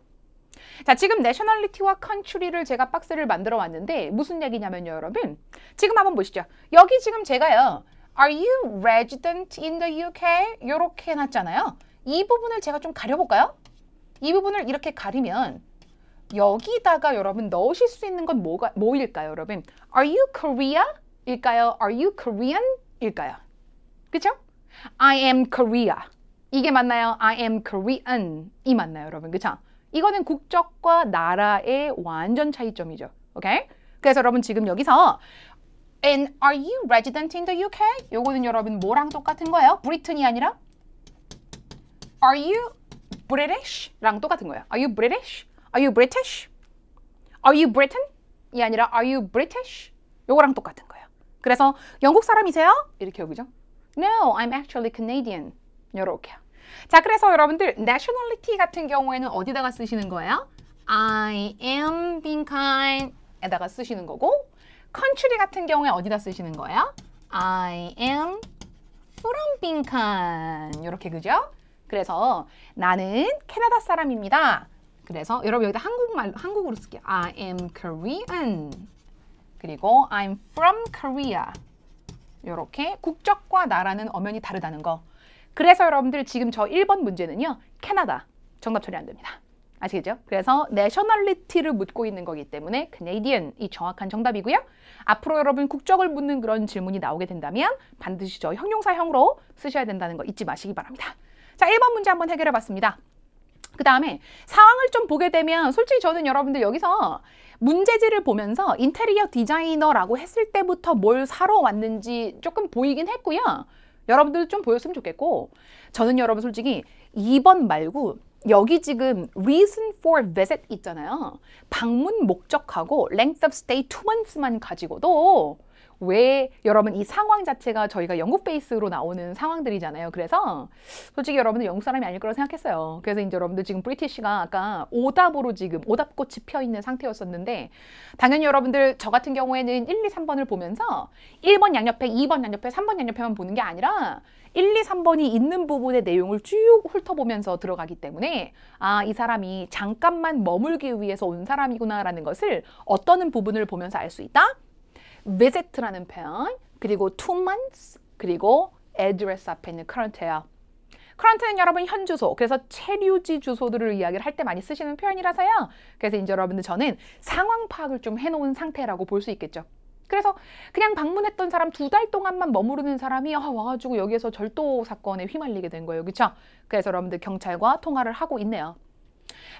S1: 자 지금 내셔널리티와 컨츄리를 제가 박스를 만들어 왔는데 무슨 얘기냐면요 여러분 지금 한번 보시죠 여기 지금 제가요 Are you resident in the UK? 이렇게 해놨잖아요. 이 부분을 제가 좀 가려볼까요? 이 부분을 이렇게 가리면 여기다가 여러분 넣으실 수 있는 건 뭐가, 뭐일까요, 여러분? Are you Korea? 일까요? Are you Korean? 일까요? 그쵸? I am Korea. 이게 맞나요? I am Korean. 이 맞나요, 여러분? 그쵸? 이거는 국적과 나라의 완전 차이점이죠. 오케이? 그래서 여러분 지금 여기서 And are you resident in the UK? 요거는 여러분 뭐랑 똑같은 거예요? 브리튼이 아니라 Are you British? 랑 똑같은 거예요. Are you British? Are you British? Are you Britain? 이 아니라 Are you British? 요거랑 똑같은 거예요. 그래서 영국 사람이세요? 이렇게 여기죠. No, I'm actually Canadian. 요렇게 자, 그래서 여러분들 nationality 같은 경우에는 어디다가 쓰시는 거예요? I am being kind에다가 쓰시는 거고 컨츄리 같은 경우에 어디다 쓰시는 거예요? I am from 빈칸 이렇게 그죠? 그래서 나는 캐나다 사람입니다. 그래서 여러분 여기다 한국말 한국어로 쓸게요. I am Korean. 그리고 I'm from Korea. 이렇게 국적과 나라는 엄연히 다르다는 거. 그래서 여러분들 지금 저 1번 문제는요. 캐나다. 정답 처리 안 됩니다. 아시겠죠? 그래서 내셔널리티를 묻고 있는 거기 때문에 Canadian이 정확한 정답이고요. 앞으로 여러분 국적을 묻는 그런 질문이 나오게 된다면 반드시 저 형용사형으로 쓰셔야 된다는 거 잊지 마시기 바랍니다. 자, 1번 문제 한번 해결해 봤습니다. 그 다음에 상황을 좀 보게 되면 솔직히 저는 여러분들 여기서 문제지를 보면서 인테리어 디자이너라고 했을 때부터 뭘 사러 왔는지 조금 보이긴 했고요. 여러분들도 좀 보였으면 좋겠고 저는 여러분 솔직히 2번 말고 여기 지금 reason for visit 있잖아요. 방문 목적하고 length of stay two months만 가지고도 왜 여러분 이 상황 자체가 저희가 영국 베이스로 나오는 상황들이잖아요. 그래서 솔직히 여러분들 영국 사람이 아닐 거라고 생각했어요. 그래서 이제 여러분들 지금 브리티시가 아까 오답으로 지금 오답꽃이 피어 있는 상태였었는데 당연히 여러분들 저 같은 경우에는 1, 2, 3번을 보면서 1번 양옆에, 2번 양옆에, 3번 양옆에만 보는 게 아니라 1, 2, 3번이 있는 부분의 내용을 쭉 훑어보면서 들어가기 때문에 아, 이 사람이 잠깐만 머물기 위해서 온 사람이구나라는 것을 어떤 부분을 보면서 알 수 있다? visit라는 표현, 그리고 two months, 그리고 address 앞에 있는 current예요. current는 여러분 현 주소, 그래서 체류지 주소들을 이야기를 할 때 많이 쓰시는 표현이라서요. 그래서 이제 여러분들 저는 상황 파악을 좀 해놓은 상태라고 볼 수 있겠죠. 그래서 그냥 방문했던 사람 두 달 동안만 머무르는 사람이 아, 와가지고 여기에서 절도 사건에 휘말리게 된 거예요. 그렇죠? 그래서 여러분들 경찰과 통화를 하고 있네요.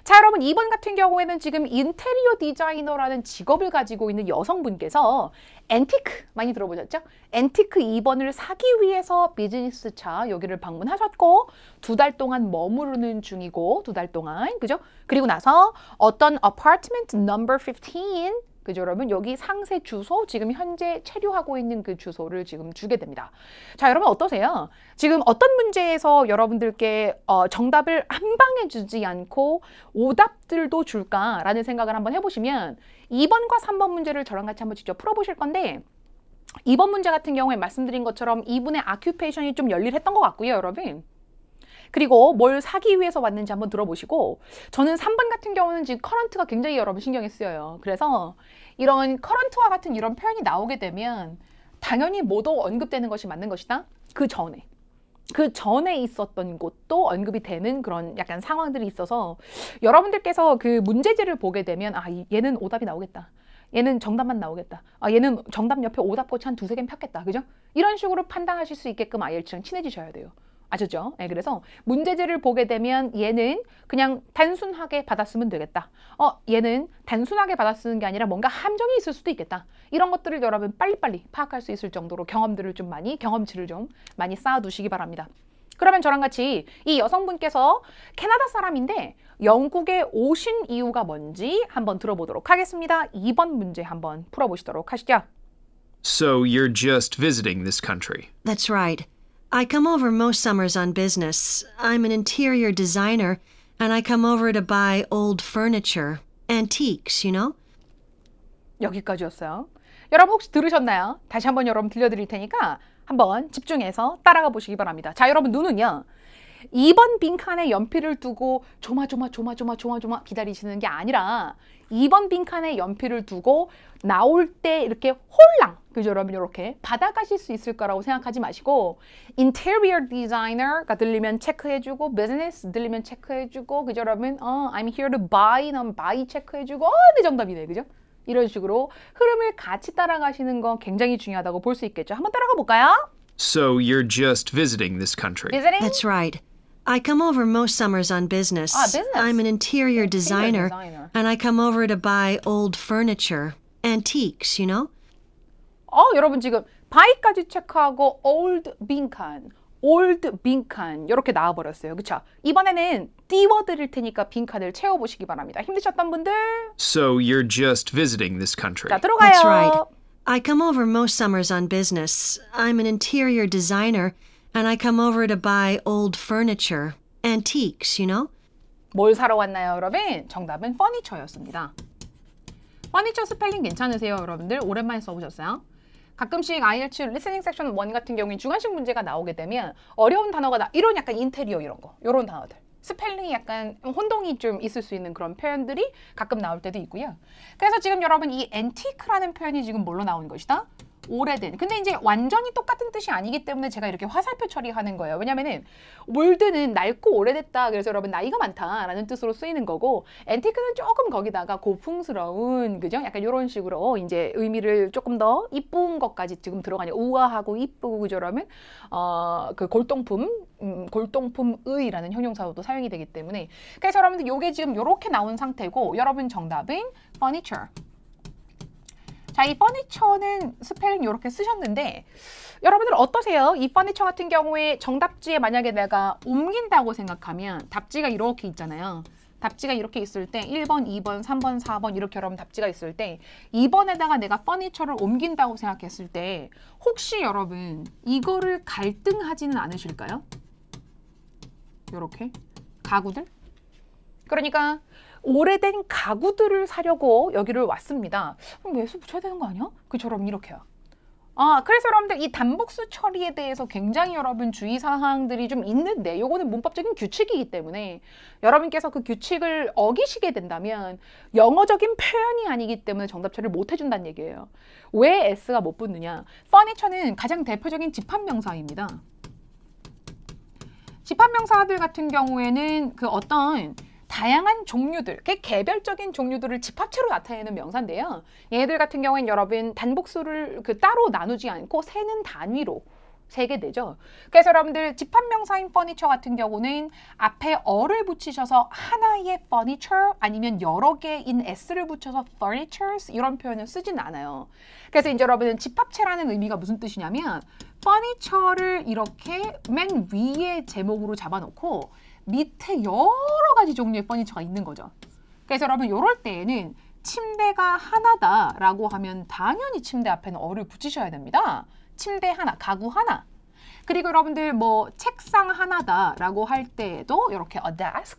S1: 자 여러분 이번 같은 경우에는 지금 인테리어 디자이너라는 직업을 가지고 있는 여성분께서 앤티크 많이 들어보셨죠? 앤티크 2번을 사기 위해서 비즈니스 차 여기를 방문하셨고 두 달 동안 머무르는 중이고 두 달 동안 그죠? 그리고 나서 어떤 아파트먼트 넘버 15 그죠, 여러분? 여기 상세 주소, 지금 현재 체류하고 있는 그 주소를 지금 주게 됩니다. 자, 여러분 어떠세요? 지금 어떤 문제에서 여러분들께 어, 정답을 한 방에 주지 않고 오답들도 줄까라는 생각을 한번 해보시면 2번과 3번 문제를 저랑 같이 한번 직접 풀어보실 건데 이번 문제 같은 경우에 말씀드린 것처럼 이분의 아큐페이션이 좀 열일했던 것 같고요, 여러분. 그리고 뭘 사기 위해서 왔는지 한번 들어보시고 저는 3번 같은 경우는 지금 커런트가 굉장히 여러분 신경이 쓰여요. 그래서 이런 커런트와 같은 이런 표현이 나오게 되면 당연히 모두 언급되는 것이 맞는 것이다. 그 전에 그 전에 있었던 곳도 언급이 되는 그런 약간 상황들이 있어서 여러분들께서 그 문제지를 보게 되면 아 얘는 오답이 나오겠다. 얘는 정답만 나오겠다. 아 얘는 정답 옆에 오답 꽃이 한 두세 개는 폈겠다. 그죠? 이런 식으로 판단하실 수 있게끔 아이엘츠랑 친해지셔야 돼요. 아셨죠? 네, 그래서 문제지를 보게 되면 얘는 그냥 단순하게 받아쓰면 되겠다. 어, 얘는 단순하게 받아는게 아니라 뭔가 함정이 있을 수도 있겠다. 이런 것들을 여러분 빨리빨리 파악할 수 있을 정도로 경험들을 좀 많이, 경험치를 좀 많이 쌓아두시기 바랍니다. 그러면 저랑 같이 이 여성분께서 캐나다 사람인데 영국에 오신 이유가 뭔지 한번 들어보도록 하겠습니다. 2번 문제 한번 풀어보시도록 하시죠.
S3: So you're just visiting this country.
S1: That's right. I
S2: come over most summers on business. I'm an interior designer, and I come over to buy old furniture, antiques, you know?
S1: 여기까지였어요. 여러분 혹시 들으셨나요? 다시 한번 여러분 들려드릴 테니까 한번 집중해서 따라가 보시기 바랍니다. 자, 여러분 눈은요. 2번 빈칸에 연필을 두고 조마조마 조마조마 조마조마 기다리시는 게 아니라 2번 빈칸에 연필을 두고 나올 때 이렇게 홀랑 그죠 여러분 이렇게 받아가실 수 있을 거라고 생각하지 마시고 인테리어 디자이너가 들리면 체크해주고 비즈니스 들리면 체크해주고 그죠 여러분 어, I'm here to buy 넌 buy 체크해주고 어, 내 그 정답이네 그죠 이런 식으로 흐름을 같이 따라가시는 건 굉장히 중요하다고 볼 수 있겠죠 한번 따라가 볼까요?
S3: So you're just visiting this country. Visiting?
S2: That's right. I come over most summers on business. Ah, business. I'm an interior, interior designer, designer, and I come over to buy old furniture, antiques, you know.
S1: Oh, 여러분 지금 buy까지 체크하고 old 빈칸, old 빈칸 이렇게 나와버렸어요. 버렸어요. 그렇죠? 이번에는 띄워드릴 테니까 빈칸을 채워보시기 바랍니다. 힘드셨던 분들.
S3: So you're just visiting this country. 자, 들어가요. That's right.
S2: I come over most summers on business. I'm an interior designer. And I come over to buy old furniture, antiques, you know?
S1: 뭘 사러 왔나요, 여러분? 정답은 퍼니처였습니다. 퍼니처 스펠링 괜찮으세요, 여러분들? 오랜만에 써보셨어요? 가끔씩 IELTS 리스닝 섹션 1 같은 경우엔 주관식 문제가 나오게 되면 어려운 단어가 나 이런 약간 인테리어 이런 거, 이런 단어들. 스펠링이 약간 혼동이 좀 있을 수 있는 그런 표현들이 가끔 나올 때도 있고요. 그래서 지금 여러분 이 a n t 라는 표현이 지금 뭘로 나온 것이다? 오래된 근데 이제 완전히 똑같은 뜻이 아니기 때문에 제가 이렇게 화살표 처리하는 거예요 왜냐면은 올드는 낡고 오래됐다 그래서 여러분 나이가 많다라는 뜻으로 쓰이는 거고 앤티크는 조금 거기다가 고풍스러운 그죠 약간 이런 식으로 이제 의미를 조금 더 이쁜 것까지 지금 들어가니 우아하고 이쁘고 그러면 어그 골동품 음, 골동품의라는 형용사로도 사용이 되기 때문에 그래서 여러분들 요게 지금 요렇게 나온 상태고 여러분 정답은 furniture 자, 이 퍼니처는 스펠링 이렇게 쓰셨는데 여러분들 어떠세요? 이 퍼니처 같은 경우에 정답지에 만약에 내가 옮긴다고 생각하면 답지가 이렇게 있잖아요. 답지가 이렇게 있을 때 1번, 2번, 3번, 4번 이렇게 여러분 답지가 있을 때 2번에다가 내가 퍼니처를 옮긴다고 생각했을 때 혹시 여러분 이거를 갈등하지는 않으실까요? 이렇게 가구들? 그러니까 오래된 가구들을 사려고 여기를 왔습니다. 그럼 매수 붙여야 되는 거 아니야? 그처럼 이렇게요. 아, 그래서 여러분들 이 단복수 처리에 대해서 굉장히 여러분 주의사항들이 좀 있는데 요거는 문법적인 규칙이기 때문에 여러분께서 그 규칙을 어기시게 된다면 영어적인 표현이 아니기 때문에 정답 처리를 못 해준다는 얘기예요. 왜 S가 못 붙느냐? 퍼니처는 가장 대표적인 집합명사입니다. 집합명사들 같은 경우에는 그 어떤 다양한 종류들, 개별적인 종류들을 집합체로 나타내는 명사인데요. 얘들 같은 경우엔 여러분 단복수를 그 따로 나누지 않고 세는 단위로 세개 되죠. 그래서 여러분들 집합명사인 퍼니처 같은 경우는 앞에 어를 붙이셔서 하나의 f u r 아니면 여러 개인 s를 붙여서 furnitures 이런 표현을 쓰진 않아요. 그래서 이제 여러분은 집합체라는 의미가 무슨 뜻이냐면 f u r 를 이렇게 맨 위에 제목으로 잡아놓고 밑에 여러 가지 종류의 퍼니처가 있는 거죠. 그래서 여러분 이럴 때에는 침대가 하나다라고 하면 당연히 침대 앞에는 어를 붙이셔야 됩니다. 침대 하나, 가구 하나. 그리고 여러분들 뭐 책상 하나다라고 할 때에도 이렇게 a desk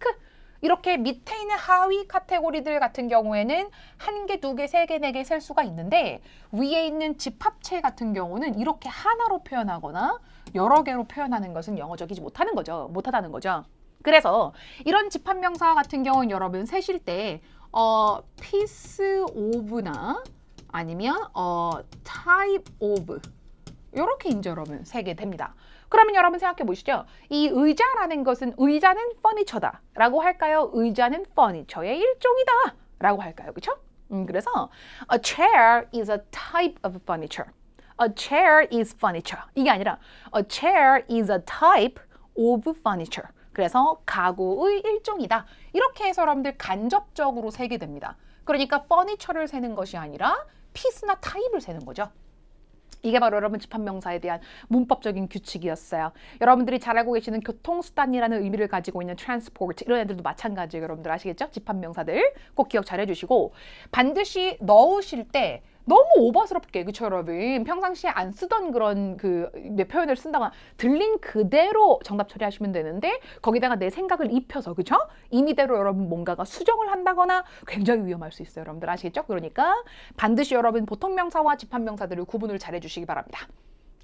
S1: 이렇게 밑에 있는 하위 카테고리들 같은 경우에는 한 개, 두 개, 세 개, 네 개 셀 수가 있는데 위에 있는 집합체 같은 경우는 이렇게 하나로 표현하거나 여러 개로 표현하는 것은 영어적이지 못하는 거죠. 못하다는 거죠. 그래서 이런 집합명사 같은 경우는 여러분 세실 때 어, piece of나 아니면 어, type of 이렇게 인제 여러분 세게 됩니다. 그러면 여러분 생각해 보시죠. 이 의자라는 것은 의자는 퍼니처다 라고 할까요? 의자는 퍼니처의 일종이다 라고 할까요? 그렇죠? 음, 그래서 a chair is a type of furniture. a chair is furniture. 이게 아니라 a chair is a type of furniture. 그래서 가구의 일종이다. 이렇게 해서 여러분들 간접적으로 세게 됩니다. 그러니까 퍼니처를 세는 것이 아니라 피스나 타입을 세는 거죠. 이게 바로 여러분 집합명사에 대한 문법적인 규칙이었어요. 여러분들이 잘 알고 계시는 교통수단이라는 의미를 가지고 있는 transport 이런 애들도 마찬가지예요. 여러분들 아시겠죠? 집합명사들 꼭 기억 잘 해주시고 반드시 넣으실 때 너무 오버스럽게 그쵸 여러분 평상시에 안 쓰던 그런 그 표현을 쓴다거나 들린 그대로 정답 처리하시면 되는데 거기다가 내 생각을 입혀서 그쵸? 임의대로 여러분 뭔가가 수정을 한다거나 굉장히 위험할 수 있어요 여러분들 아시겠죠? 그러니까 반드시 여러분 보통명사와 집합명사들을 구분을 잘 해주시기 바랍니다.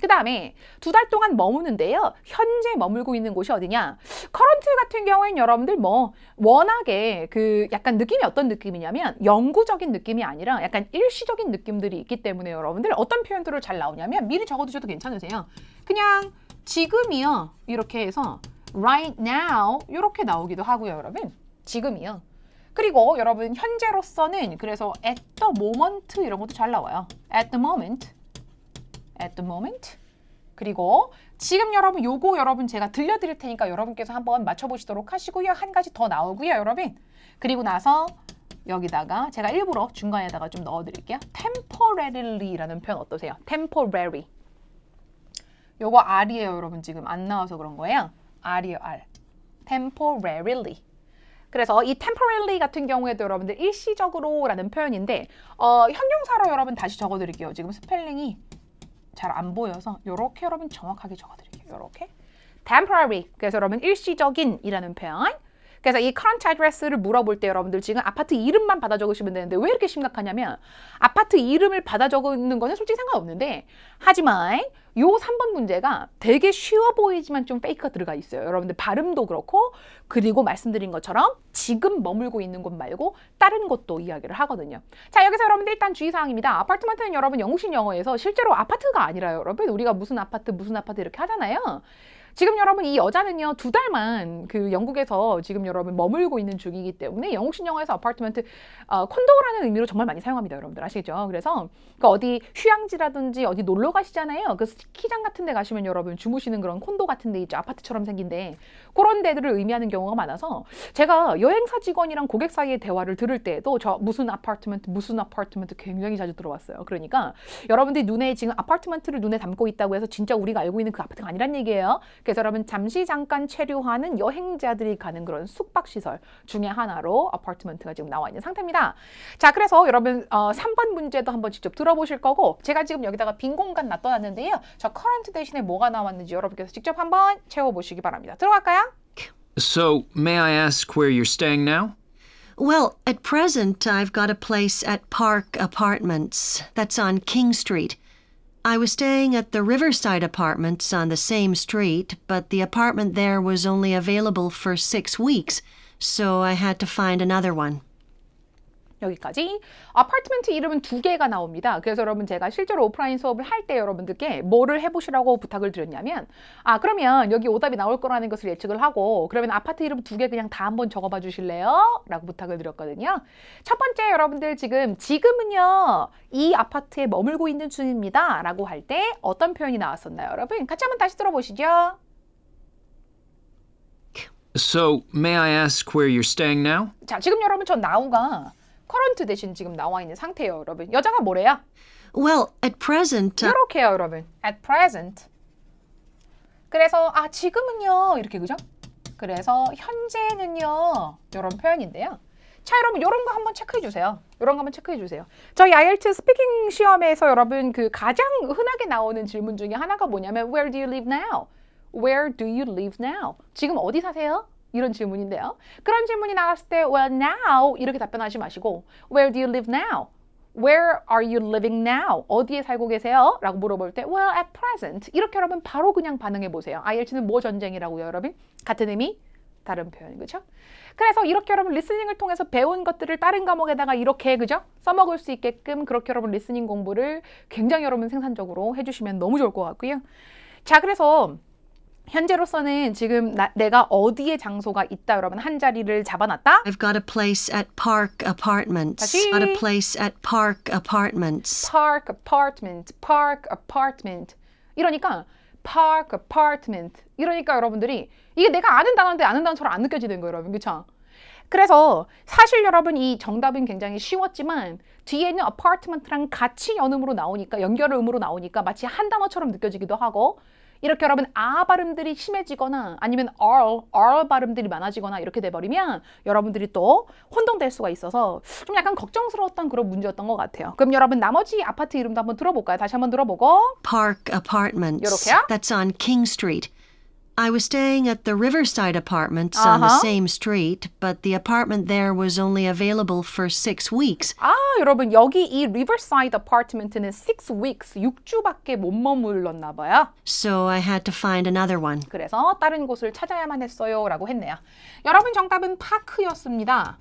S1: 그 다음에 두 달 동안 머무는데요. 현재 머물고 있는 곳이 어디냐? 커런트 같은 경우에는 여러분들 뭐 워낙에 그 약간 느낌이 어떤 느낌이냐면 영구적인 느낌이 아니라 약간 일시적인 느낌들이 있기 때문에 여러분들 어떤 표현들을 잘 나오냐면 미리 적어두셔도 괜찮으세요. 그냥 지금이요. 이렇게 해서 right now 이렇게 나오기도 하고요. 여러분 지금이요. 그리고 여러분 현재로서는 그래서 at the moment 이런 것도 잘 나와요. at the moment at the moment. 그리고 지금 여러분 요거 여러분 제가 들려드릴 테니까 여러분께서 한번 맞춰보시도록 하시고요. 한 가지 더 나오고요, 여러분. 그리고 나서 여기다가 제가 일부러 중간에다가 좀 넣어드릴게요. temporarily라는 표현 어떠세요? temporary. 요거 R이에요, 여러분. 지금 안 나와서 그런 거예요. R이에요, R. temporarily. 그래서 이 temporarily 같은 경우에도 여러분들 일시적으로라는 표현인데 어, 형용사로 여러분 다시 적어드릴게요. 지금 스펠링이 잘안 보여서 이렇게 여러분 정확하게 적어드릴게요. 이렇게 temporary. 그래서 여러분 일시적인이라는 표현 그래서 이 current address를 물어볼 때 여러분들 지금 아파트 이름만 받아 적으시면 되는데 왜 이렇게 심각하냐면 아파트 이름을 받아 적는 거는 솔직히 상관없는데 하지만 요 3번 문제가 되게 쉬워 보이지만 좀 페이크가 들어가 있어요. 여러분들 발음도 그렇고 그리고 말씀드린 것처럼 지금 머물고 있는 곳 말고 다른 곳도 이야기를 하거든요. 자 여기서 여러분들 일단 주의사항입니다. 아파트먼트는 여러분 영국식 영어에서 실제로 아파트가 아니라 여러분 우리가 무슨 아파트 무슨 아파트 이렇게 하잖아요. 지금 여러분 이 여자는요 두 달만 그 영국에서 지금 여러분 머물고 있는 중이기 때문에 영국식 영화에서 아파트먼트 어, 콘도라는 의미로 정말 많이 사용합니다 여러분들 아시겠죠 그래서 그 어디 휴양지라든지 어디 놀러 가시잖아요 그 스키장 같은 데 가시면 여러분 주무시는 그런 콘도 같은 데 있죠 아파트처럼 생긴데 그런 데들을 의미하는 경우가 많아서 제가 여행사 직원이랑 고객 사이의 대화를 들을 때에도 저 무슨 아파트먼트 무슨 아파트먼트 굉장히 자주 들어왔어요 그러니까 여러분들이 눈에 지금 아파트먼트를 눈에 담고 있다고 해서 진짜 우리가 알고 있는 그 아파트가 아니란 얘기예요 그래서 여러분 잠시 잠깐 체류하는 여행자들이 가는 그런 숙박시설 중의 하나로 아파트먼트가 지금 나와 있는 상태입니다. 자 그래서 여러분 어, 3번 문제도 한번 직접 들어보실 거고 제가 지금 여기다가 빈 공간 놔둬놨는데요. 저 c u r 대신에 뭐가 나왔는지 여러분께서 직접 한번 채워보시기 바랍니다. 들어갈까요?
S3: So, may I ask where you're staying now?
S2: Well, at present, I've got a place at Park Apartments that's on King Street. I was staying at the Riverside Apartments on the same street, but the apartment there was only available for six weeks, so I had to find another one.
S1: 여기까지 아파트멘트 이름은 두 개가 나옵니다. 그래서 여러분 제가 실제로 오프라인 수업을 할 때 여러분들께 뭐를 해보시라고 부탁을 드렸냐면 아 그러면 여기 오답이 나올 거라는 것을 예측을 하고 그러면 아파트 이름 두 개 그냥 다 한번 적어봐 주실래요? 라고 부탁을 드렸거든요. 첫 번째 여러분들 지금 지금은요 이 아파트에 머물고 있는 중입니다 라고 할 때 어떤 표현이 나왔었나요 여러분? 같이 한번 다시 들어보시죠.
S3: So, may I ask where you're staying now?
S1: 자, 지금 여러분 전 나우가 커런트 대신 지금 나와 있는 상태예요, 여러분. 여자가 뭐래요? Well, at present. Uh, 이렇게요, 여러분. At present. 그래서 아 지금은요 이렇게 그죠? 그래서 현재는요 이런 표현인데요. 자 여러분 이런 거 한번 체크해 주세요. 이런 거 한번 체크해 주세요. 저희 IELTS 스피킹 시험에서 여러분 그 가장 흔하게 나오는 질문 중에 하나가 뭐냐면 Where do you live now? Where do you live now? 지금 어디 사세요? 이런 질문인데요. 그런 질문이 나왔을 때 well now 이렇게 답변하지 마시고 where do you live now? Where are you living now? 어디에 살고 계세요? 라고 물어볼 때 Well, at present. 이렇게 여러분 바로 그냥 반응해 보세요. IELTS는 뭐 전쟁이라고요, 여러분? 같은 의미, 다른 표현, 그죠? 그래서 이렇게 여러분 리스닝을 통해서 배운 것들을 다른 과목에다가 이렇게, 그죠? 써먹을 수 있게끔 그렇게 여러분 리스닝 공부를 굉장히 여러분 생산적으로 해주시면 너무 좋을 것 같고요. 자, 그래서 현재로서는 지금 나, 내가 어디에 장소가 있다 여러분 한 자리를 잡아놨다. I've got a place at Park Apartments. 다시. Got a place at Park Apartments. Park Apartment, Park Apartment. 이러니까 Park Apartment. 이러니까 여러분들이 이게 내가 아는 단어인데 아는 단어처럼 안 느껴지는 거예요, 여러분. 그렇죠? 그래서 사실 여러분 이 정답은 굉장히 쉬웠지만 뒤에 있는 apartment랑 같이 연음으로 나오니까 연결음으로 나오니까 마치 한 단어처럼 느껴지기도 하고 이렇게 여러분 아 발음들이 심해지거나 아니면 r, r 발음들이 많아지거나 이렇게 돼버리면 여러분들이 또 혼동될 수가 있어서 좀 약간 걱정스러웠던 그런 문제였던 것 같아요. 그럼 여러분 나머지 아파트 이름도 한번 들어볼까요? 다시 한번 들어보고
S2: Park Apartments. 이렇게요. That's on King Street. I was staying at the Riverside Apartments uh-huh. on the uh-huh. same street, but the apartment there was only available for six weeks. 아, 여러분 여기 이 Riverside Apartment는 six
S1: weeks, 6주밖에 못 머물렀나 봐요.
S2: So I had to find another one.
S1: 그래서 다른 곳을 찾아야만 했어요라고 했네요. 여러분 정답은 파크였습니다.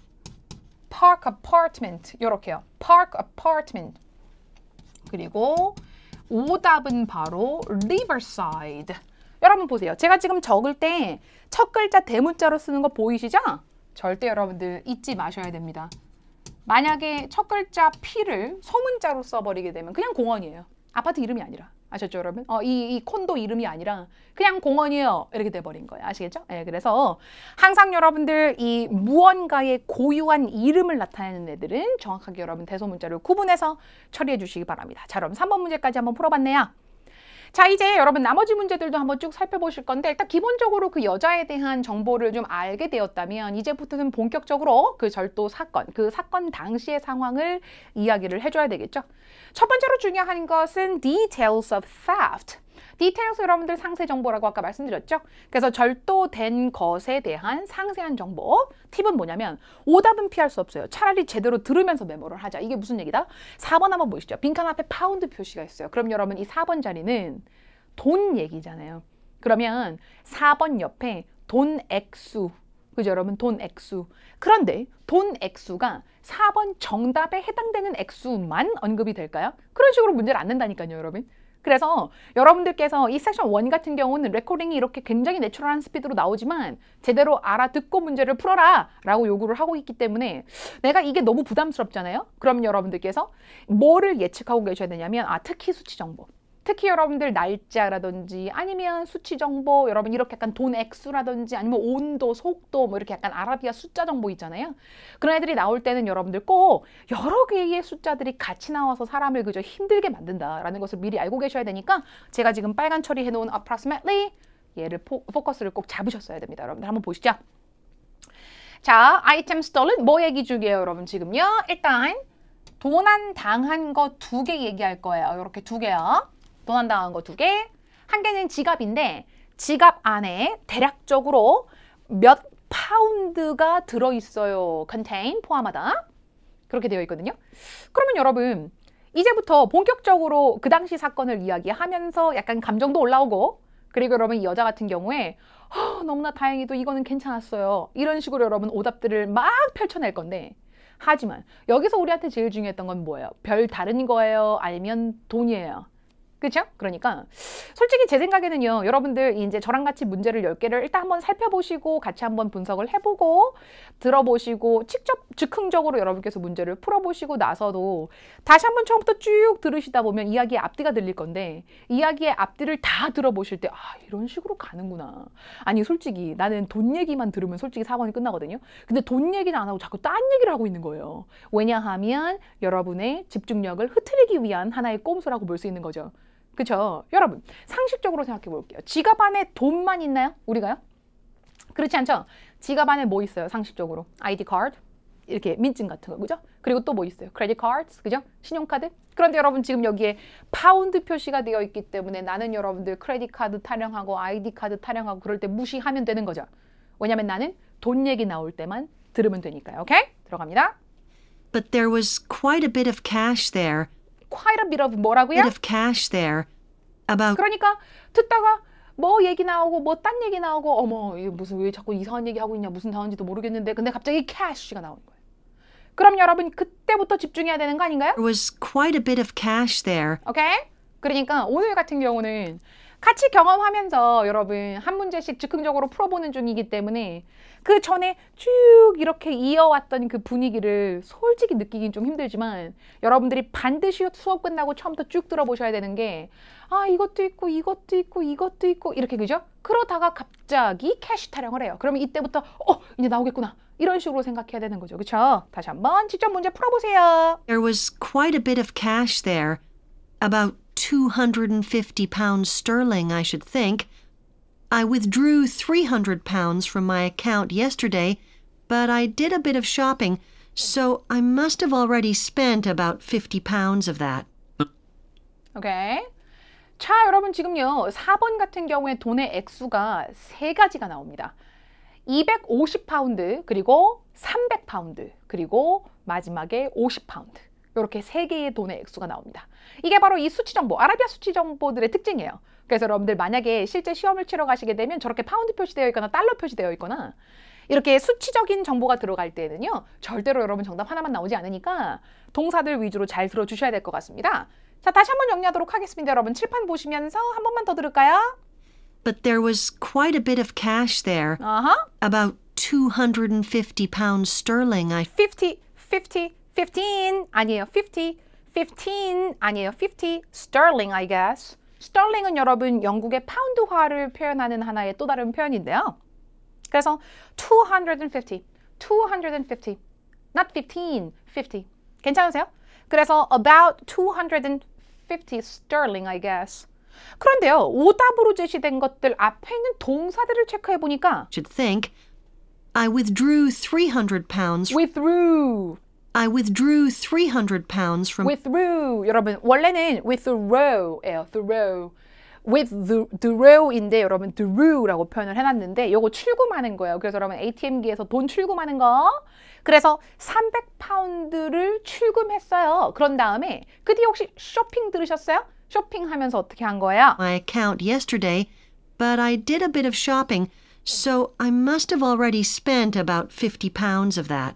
S1: Park Apartment 이렇게요. Park Apartment. 그리고 오답은 바로 Riverside. 여러분 보세요. 제가 지금 적을 때 첫 글자 대문자로 쓰는 거 보이시죠? 절대 여러분들 잊지 마셔야 됩니다. 만약에 첫 글자 P를 소문자로 써버리게 되면 그냥 공원이에요. 아파트 이름이 아니라. 아셨죠 여러분? 어, 이, 이 콘도 이름이 아니라 그냥 공원이에요 이렇게 돼버린 거예요 아시겠죠? 예, 네, 그래서 항상 여러분들 이 무언가의 고유한 이름을 나타내는 애들은 정확하게 여러분 대소문자를 구분해서 처리해 주시기 바랍니다 자 그럼 3번 문제까지 한번 풀어봤네요 자, 이제 여러분 나머지 문제들도 한번 쭉 살펴보실 건데 일단 기본적으로 그 여자에 대한 정보를 좀 알게 되었다면 이제부터는 본격적으로 그 절도 사건, 그 사건 당시의 상황을 이야기를 해줘야 되겠죠. 첫 번째로 중요한 것은 details of theft. 디테일스 여러분들 상세 정보라고 아까 말씀드렸죠? 그래서 절도된 것에 대한 상세한 정보 팁은 뭐냐면 오답은 피할 수 없어요. 차라리 제대로 들으면서 메모를 하자. 이게 무슨 얘기다? 4번 한번 보시죠. 빈칸 앞에 파운드 표시가 있어요. 그럼 여러분 이 4번 자리는 돈 얘기잖아요. 그러면 4번 옆에 돈 액수 그죠 여러분 돈 액수 그런데 돈 액수가 4번 정답에 해당되는 액수만 언급이 될까요? 그런 식으로 문제를 안 낸다니까요 여러분 그래서 여러분들께서 이 섹션 1 같은 경우는 레코딩이 이렇게 굉장히 내추럴한 스피드로 나오지만 제대로 알아듣고 문제를 풀어라 라고 요구를 하고 있기 때문에 내가 이게 너무 부담스럽잖아요. 그럼 여러분들께서 뭐를 예측하고 계셔야 되냐면 아 특히 수치 정보. 특히 여러분들 날짜라든지 아니면 수치 정보 여러분 이렇게 약간 돈 액수라든지 아니면 온도 속도 뭐 이렇게 약간 아라비아 숫자 정보 있잖아요 그런 애들이 나올 때는 여러분들 꼭 여러 개의 숫자들이 같이 나와서 사람을 그저 힘들게 만든다라는 것을 미리 알고 계셔야 되니까 제가 지금 빨간 처리 해놓은 approximately 얘를 포, 포커스를 꼭 잡으셨어야 됩니다 여러분들 한번 보시죠 자 아이템 스톨은 뭐 얘기 중이에요 여러분 지금요 일단 도난 당한 거 두 개 얘기할 거예요 이렇게 두 개요 도난당한 거 두 개, 한 개는 지갑인데 지갑 안에 대략적으로 몇 파운드가 들어있어요. 컨테인 포함하다. 그렇게 되어 있거든요. 그러면 여러분 이제부터 본격적으로 그 당시 사건을 이야기하면서 약간 감정도 올라오고 그리고 여러분 이 여자 같은 경우에 어, 너무나 다행히도 이거는 괜찮았어요. 이런 식으로 여러분 오답들을 막 펼쳐낼 건데 하지만 여기서 우리한테 제일 중요했던 건 뭐예요? 별 다른 거예요? 아니면 돈이에요? 그렇죠? 그러니까 솔직히 제 생각에는요. 여러분들 이제 저랑 같이 문제를 10개를 일단 한번 살펴보시고 같이 한번 분석을 해보고 들어보시고 직접 즉흥적으로 여러분께서 문제를 풀어보시고 나서도 다시 한번 처음부터 쭉 들으시다 보면 이야기의 앞뒤가 들릴 건데 이야기의 앞뒤를 다 들어보실 때아 이런 식으로 가는구나. 아니 솔직히 나는 돈 얘기만 들으면 솔직히 사건이 끝나거든요. 근데 돈 얘기는 안 하고 자꾸 딴 얘기를 하고 있는 거예요. 왜냐하면 여러분의 집중력을 흐트리기 위한 하나의 꼼수라고 볼 수 있는 거죠. 그렇죠? 여러분 상식적으로 생각해 볼게요. 지갑 안에 돈만 있나요? 우리가요? 그렇지 않죠? 지갑 안에 뭐 있어요? 상식적으로 아이디 카드 이렇게 민증 같은 거 그죠? 그리고 또 뭐 있어요? 크레딧 카드 그죠? 신용카드 그런데 여러분 지금 여기에 파운드 표시가 되어 있기 때문에 나는 여러분들 크레딧 카드 타령하고 아이디 카드 타령하고 그럴 때 무시하면 되는 거죠. 왜냐면 나는 돈 얘기 나올 때만 들으면 되니까요. 오케이? 들어갑니다.
S2: But there was quite a bit of cash there.
S1: quite a bit of 뭐라고요? bit of
S2: cash there. About
S1: 그러니까 듣다가 뭐 얘기 나오고 뭐 딴 얘기 나오고 어머 이 무슨 왜 자꾸 이상한 얘기 하고 있냐 무슨 단어인지도 모르겠는데 근데 갑자기 cash가 나오는 거예요. 그럼 여러분 그때부터 집중해야 되는 거 아닌가요? There was quite a bit of cash there. Okay? 그러니까 오늘 같은 경우는 같이 경험하면서 여러분 한 문제씩 즉흥적으로 풀어보는 중이기 때문에 그 전에 쭉 이렇게 이어왔던 그 분위기를 솔직히 느끼긴 좀 힘들지만 여러분들이 반드시 수업 끝나고 처음부터 쭉 들어보셔야 되는 게 아 이것도 있고 이것도 있고 이것도 있고 이렇게 그죠? 그러다가 갑자기 캐시 타령을 해요. 그러면 이때부터 어 이제 나오겠구나 이런 식으로 생각해야 되는 거죠. 그렇죠? 다시 한번 직접 문제 풀어보세요.
S2: There was quite a bit of cash there. About 250 pounds sterling, I should think. I withdrew 300 pounds from my account yesterday, but I did a bit of shopping, so I must have already spent about 50 pounds of that.
S1: Okay. 자, 여러분 지금요. 4번 같은 경우에 돈의 액수가 세 가지가 나옵니다. 250 파운드 그리고 300 파운드 그리고 마지막에 50 파운드. 이렇게 세 개의 돈의 액수가 나옵니다. 이게 바로 이 수치 정보, 아라비아 수치 정보들의 특징이에요. 그래서 여러분들 만약에 실제 시험을 치러 가시게 되면 저렇게 파운드 표시되어 있거나 달러 표시되어 있거나 이렇게 수치적인 정보가 들어갈 때는요 절대로 여러분 정답 하나만 나오지 않으니까 동사들 위주로 잘 들어주셔야 될 것 같습니다 자 다시 한번 정리하도록 하겠습니다 여러분 칠판 보시면서 한 번만 더 들을까요?
S2: But there was
S1: quite a bit of
S2: cash there. Uh-huh. About 250 pounds sterling. I
S1: 50 50 15 아니에요. 50. 15 아니에요. 50 sterling I guess. sterling은 여러분 영국의 파운드화를 표현하는 하나의 또 다른 표현인데요. 그래서 250, 250, not 15, 50. 괜찮으세요? 그래서 about 250 sterling I guess. 그런데요. 오답으로 제시된 것들 앞에 있는 동사들을 체크해 보니까
S2: should think I withdrew 300 pounds. withdrew I
S1: withdrew 300 pounds from withdrew 여러분 원래는 withdraw예요. throw withdraw인데 여러분 threw라고 표현을 해놨는데 요거 출금하는 거예요. 그래서 여러분 ATM기에서 돈 출금하는 거 그래서 300파운드를 출금했어요. 그런 다음에 그 혹시 쇼핑 들으셨어요? 쇼핑하면서 어떻게 한 거예요?
S2: My account yesterday, but I did a bit of shopping, so I must
S1: have already spent about 50 pounds of that.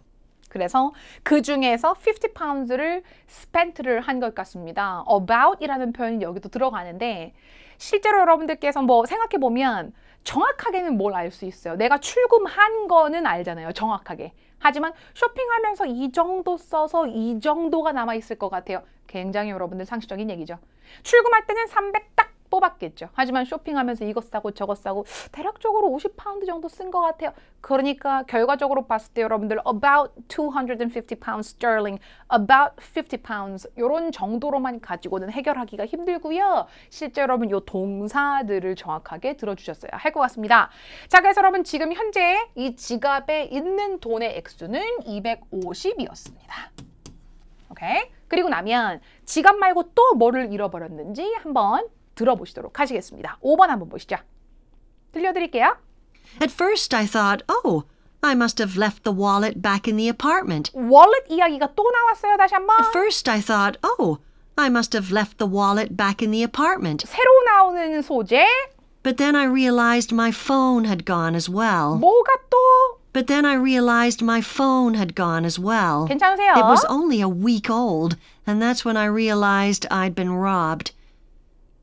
S1: 그래서 그 중에서 50 pounds를 spent를 한 것 같습니다. about이라는 표현이 여기도 들어가는데 실제로 여러분들께서 뭐 생각해 보면 정확하게는 뭘 알 수 있어요. 내가 출금한 거는 알잖아요. 정확하게. 하지만 쇼핑하면서 이 정도 써서 이 정도가 남아 있을 것 같아요. 굉장히 여러분들 상식적인 얘기죠. 출금할 때는 300딱 뽑았겠죠. 하지만 쇼핑하면서 이것 싸고 저것 싸고 대략적으로 50파운드 정도 쓴 것 같아요. 그러니까 결과적으로 봤을 때 여러분들 about 250 pounds sterling, about 50 pounds 이런 정도로만 가지고는 해결하기가 힘들고요. 실제 여러분 이 동사들을 정확하게 들어주셨어야 할것 같습니다. 자 그래서 여러분 지금 현재 이 지갑에 있는 돈의 액수는 250이었습니다. 오케이? 그리고 나면 지갑 말고 또 뭐를 잃어버렸는지 한번 들어보시도록 하시겠습니다. 5번 한번 보시죠. 들려드릴게요.
S2: At first I thought, oh, I must have left the wallet back in the apartment. wallet 이야기가 또 나왔어요. 다시 한번. At first I thought, oh, I must have left the wallet back in the apartment. 새로
S1: 나오는 소재.
S2: But then I realized my phone had gone as well. 뭐가 또? But then I realized my phone had gone as well. 괜찮으세요? It was only a week old, and that's when I realized I'd been robbed.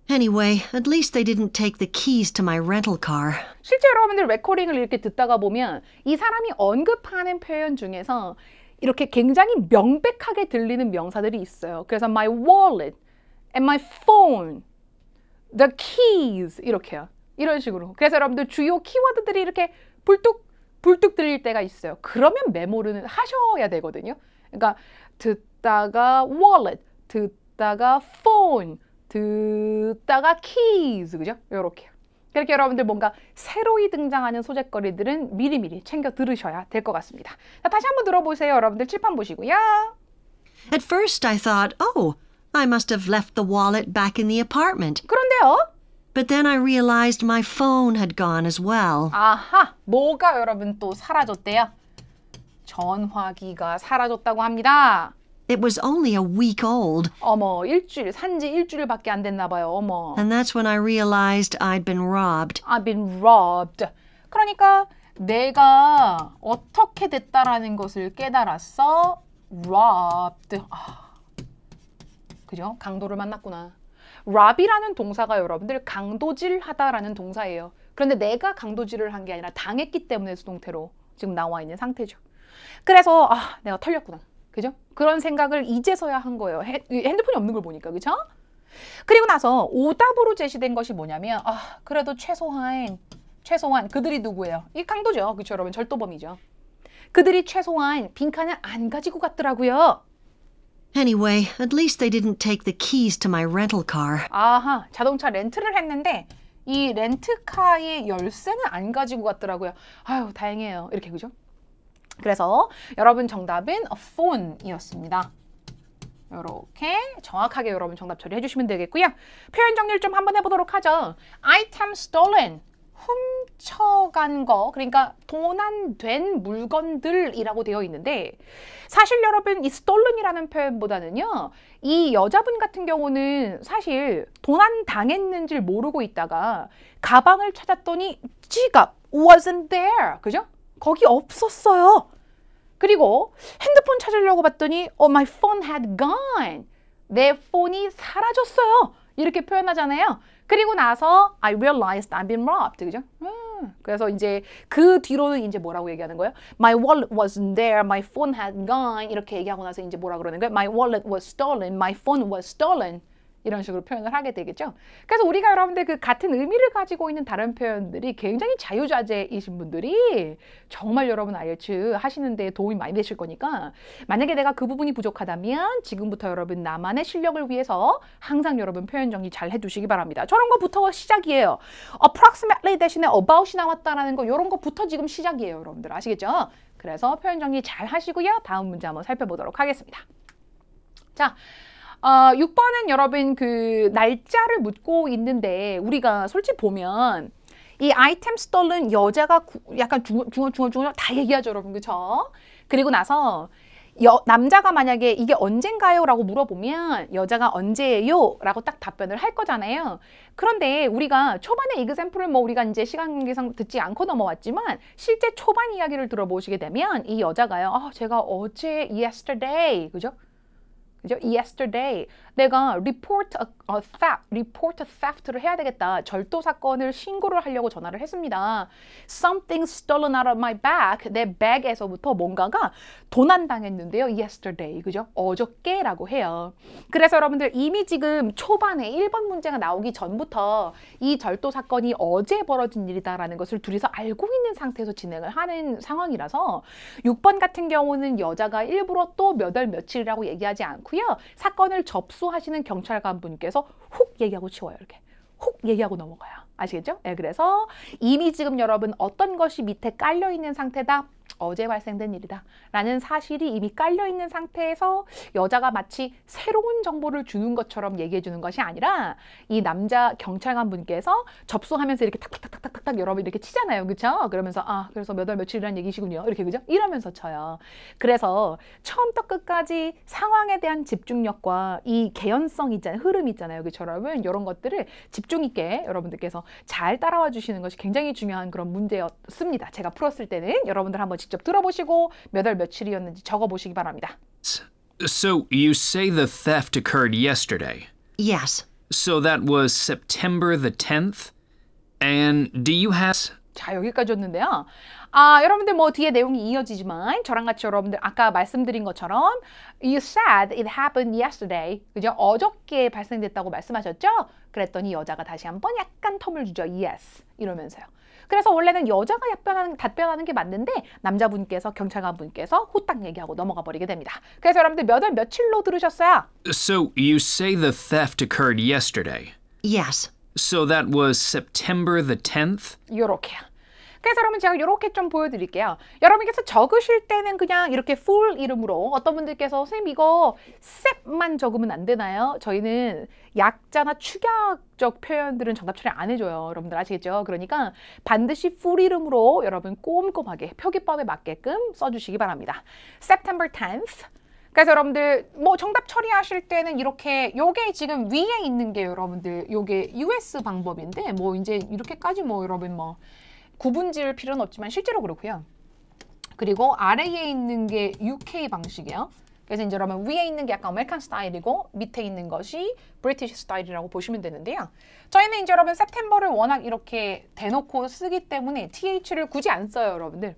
S2: Anyway, at least they didn't take the keys to my rental car.
S1: 실제로 여러분들 레코딩을 이렇게 듣다가 보면 이 사람이 언급하는 표현 중에서 이렇게 굉장히 명백하게 들리는 명사들이 있어요. 그래서 my wallet and my phone, the keys 이렇게요. 이런 식으로. 그래서 여러분들 주요 키워드들이 이렇게 불뚝 불뚝 들릴 때가 있어요. 그러면 메모를 하셔야 되거든요. 그러니까 듣다가 wallet, 듣다가 phone, 듣다가 keys 그죠? 요렇게 그렇게 여러분들 뭔가 새로이 등장하는 소재거리들은 미리미리 챙겨 들으셔야 될 것 같습니다. 자, 다시 한번 들어보세요. 여러분들 칠판 보시고요.
S2: At first I thought, oh, I must have left the wallet back in the apartment. 그런데요. But then I realized my phone had gone as well.
S1: 아하, 뭐가 여러분 또 사라졌대요? 전화기가 사라졌다고 합니다.
S2: It was only a week old.
S1: 어머, 일주일, 산지 일주일밖에 안 됐나 봐요. 어머.
S2: And that's when I realized I'd been robbed.
S1: I've been robbed. 그러니까 내가 어떻게 됐다라는 것을 깨달았어. robbed. 아, 그죠? 강도를 만났구나. rob이라는 동사가 여러분들 강도질하다라는 동사예요. 그런데 내가 강도질을 한 게 아니라 당했기 때문에 수동태로 지금 나와 있는 상태죠. 그래서 아, 내가 털렸구나. 그죠? 그런 생각을 이제서야 한 거예요. 핸드폰이 없는 걸 보니까, 그죠? 그리고 나서 오답으로 제시된 것이 뭐냐면, 아, 그래도 최소한, 최소한, 그들이 누구예요? 이 강도죠. 그쵸, 여러분? 절도범이죠. 그들이 최소한 빈칸을 안 가지고 갔더라고요.
S2: Anyway, at least they didn't take the keys to my rental car.
S1: 아하, 자동차 렌트를 했는데 이 렌트카의 열쇠는 안 가지고 갔더라고요. 아유, 다행이에요. 이렇게 그죠? 그래서 여러분 정답은 a phone이었습니다. 이렇게 정확하게 여러분 정답 처리해 주시면 되겠고요. 표현 정리를 좀 한번 해보도록 하죠. item stolen, 훔쳐간 거, 그러니까 도난된 물건들이라고 되어 있는데 사실 여러분 이 stolen이라는 표현보다는요. 이 여자분 같은 경우는 사실 도난당했는지 모르고 있다가 가방을 찾았더니 지갑 wasn't there, 그죠? 거기 없었어요. 그리고 핸드폰 찾으려고 봤더니 oh my phone had gone. 내 폰이 사라졌어요. 이렇게 표현하잖아요. 그리고 나서 I realized I've been robbed. 그죠? 음, 그래서 이제 그 뒤로는 이제 뭐라고 얘기하는 거예요? My wallet wasn't there. My phone had gone. 이렇게 얘기하고 나서 이제 뭐라 그러는 거예요? My wallet was stolen. My phone was stolen. 이런 식으로 표현을 하게 되겠죠. 그래서 우리가 여러분들 그 같은 의미를 가지고 있는 다른 표현들이 굉장히 자유자재이신 분들이 정말 여러분 IELTS 하시는 데 도움이 많이 되실 거니까 만약에 내가 그 부분이 부족하다면 지금부터 여러분 나만의 실력을 위해서 항상 여러분 표현 정리 잘 해두시기 바랍니다. 저런 거부터 시작이에요. approximately 대신에 about이 나왔다라는 거 이런 거부터 지금 시작이에요. 여러분들 아시겠죠? 그래서 표현 정리 잘 하시고요. 다음 문제 한번 살펴보도록 하겠습니다. 자, 어, 6번은 여러분 그 날짜를 묻고 있는데 우리가 솔직히 보면 이 아이템 스톨은 여자가 구, 약간 중얼중얼중얼 다 얘기하죠 여러분 그쵸? 그리고 나서 여, 남자가 만약에 이게 언젠가요? 라고 물어보면 여자가 언제예요? 라고 딱 답변을 할 거잖아요. 그런데 우리가 초반에 이 그샘플을 뭐 우리가 이제 시간 관계상 듣지 않고 넘어왔지만 실제 초반 이야기를 들어보시게 되면 이 여자가요. 아, 제가 어제 yesterday, 그죠? yesterday 내가 report a, a theft, report a theft를 해야 되겠다. 절도 사건을 신고를 하려고 전화를 했습니다. Something stolen out of my bag. 내 백에서부터 뭔가가 도난당했는데요. Yesterday, 그죠? 어저께라고 해요. 그래서 여러분들 이미 지금 초반에 1번 문제가 나오기 전부터 이 절도 사건이 어제 벌어진 일이다라는 것을 둘이서 알고 있는 상태에서 진행을 하는 상황이라서 6번 같은 경우는 여자가 일부러 또몇월 며칠이라고 얘기하지 않고요. 사건을 접수 수하시는 경찰관 분께서 훅 얘기하고 치워요. 이렇게. 훅 얘기하고 넘어가요. 아시겠죠? 네, 그래서 이미 지금 여러분 어떤 것이 밑에 깔려있는 상태다? 어제 발생된 일이다 라는 사실이 이미 깔려있는 상태에서 여자가 마치 새로운 정보를 주는 것처럼 얘기해 주는 것이 아니라 이 남자 경찰관 분께서 접수하면서 이렇게 탁탁탁탁탁탁 여러분 이렇게 치잖아요 그쵸 그러면서 아 그래서 몇월 며칠이란 얘기시군요 이렇게 그죠 이러면서 쳐요 그래서 처음부터 끝까지 상황에 대한 집중력과 이 개연성 있잖아요 흐름 있잖아요 그처럼은 이런 것들을 집중 있게 여러분들께서 잘 따라와 주시는 것이 굉장히 중요한 그런 문제였습니다 제가 풀었을 때는 여러분들 한번 한번 직접 들어보시고 몇 월 며칠이었는지 적어보시기 바랍니다.
S3: So you say the theft occurred yesterday. Yes. So that was September the 10th. And do you have
S1: 자 여기까지였는데요. 아 여러분들 뭐 뒤에 내용이 이어지지만 저랑 같이 여러분들 아까 말씀드린 것처럼 you said it happened yesterday 그죠 어저께 발생됐다고 말씀하셨죠? 그랬더니 여자가 다시 한번 약간 텀을 주죠 yes 이러면서요. 그래서 원래는 여자가 답변하는, 답변하는 게 맞는데 남자분께서 경찰관분께서 호딱 얘기하고 넘어가 버리게 됩니다. 그래서 여러분들 몇월 며칠로 들으셨어요?
S3: So you say the theft occurred yesterday. Yes. So that was September the 10th?
S1: 요렇게요. 그래서 여러분 제가 이렇게 좀 보여드릴게요. 여러분께서 적으실 때는 그냥 이렇게 full 이름으로 어떤 분들께서 선생님 이거 셉만 적으면 안 되나요? 저희는 약자나 축약적 표현들은 정답 처리 안 해줘요. 여러분들 아시겠죠? 그러니까 반드시 full 이름으로 여러분 꼼꼼하게 표기법에 맞게끔 써주시기 바랍니다. September 10th 그래서 여러분들 뭐 정답 처리하실 때는 이렇게 요게 지금 위에 있는 게 여러분들 요게 US 방법인데 뭐 이제 이렇게까지 뭐 여러분 뭐 구분 지을 필요는 없지만 실제로 그렇고요. 그리고 아래에 있는 게 UK 방식이에요. 그래서 이제 여러분 위에 있는 게 약간 아메리칸 스타일이고 밑에 있는 것이 브리티시 스타일이라고 보시면 되는데요. 저희는 이제 여러분 세템버를 워낙 이렇게 대놓고 쓰기 때문에 TH를 굳이 안 써요, 여러분들.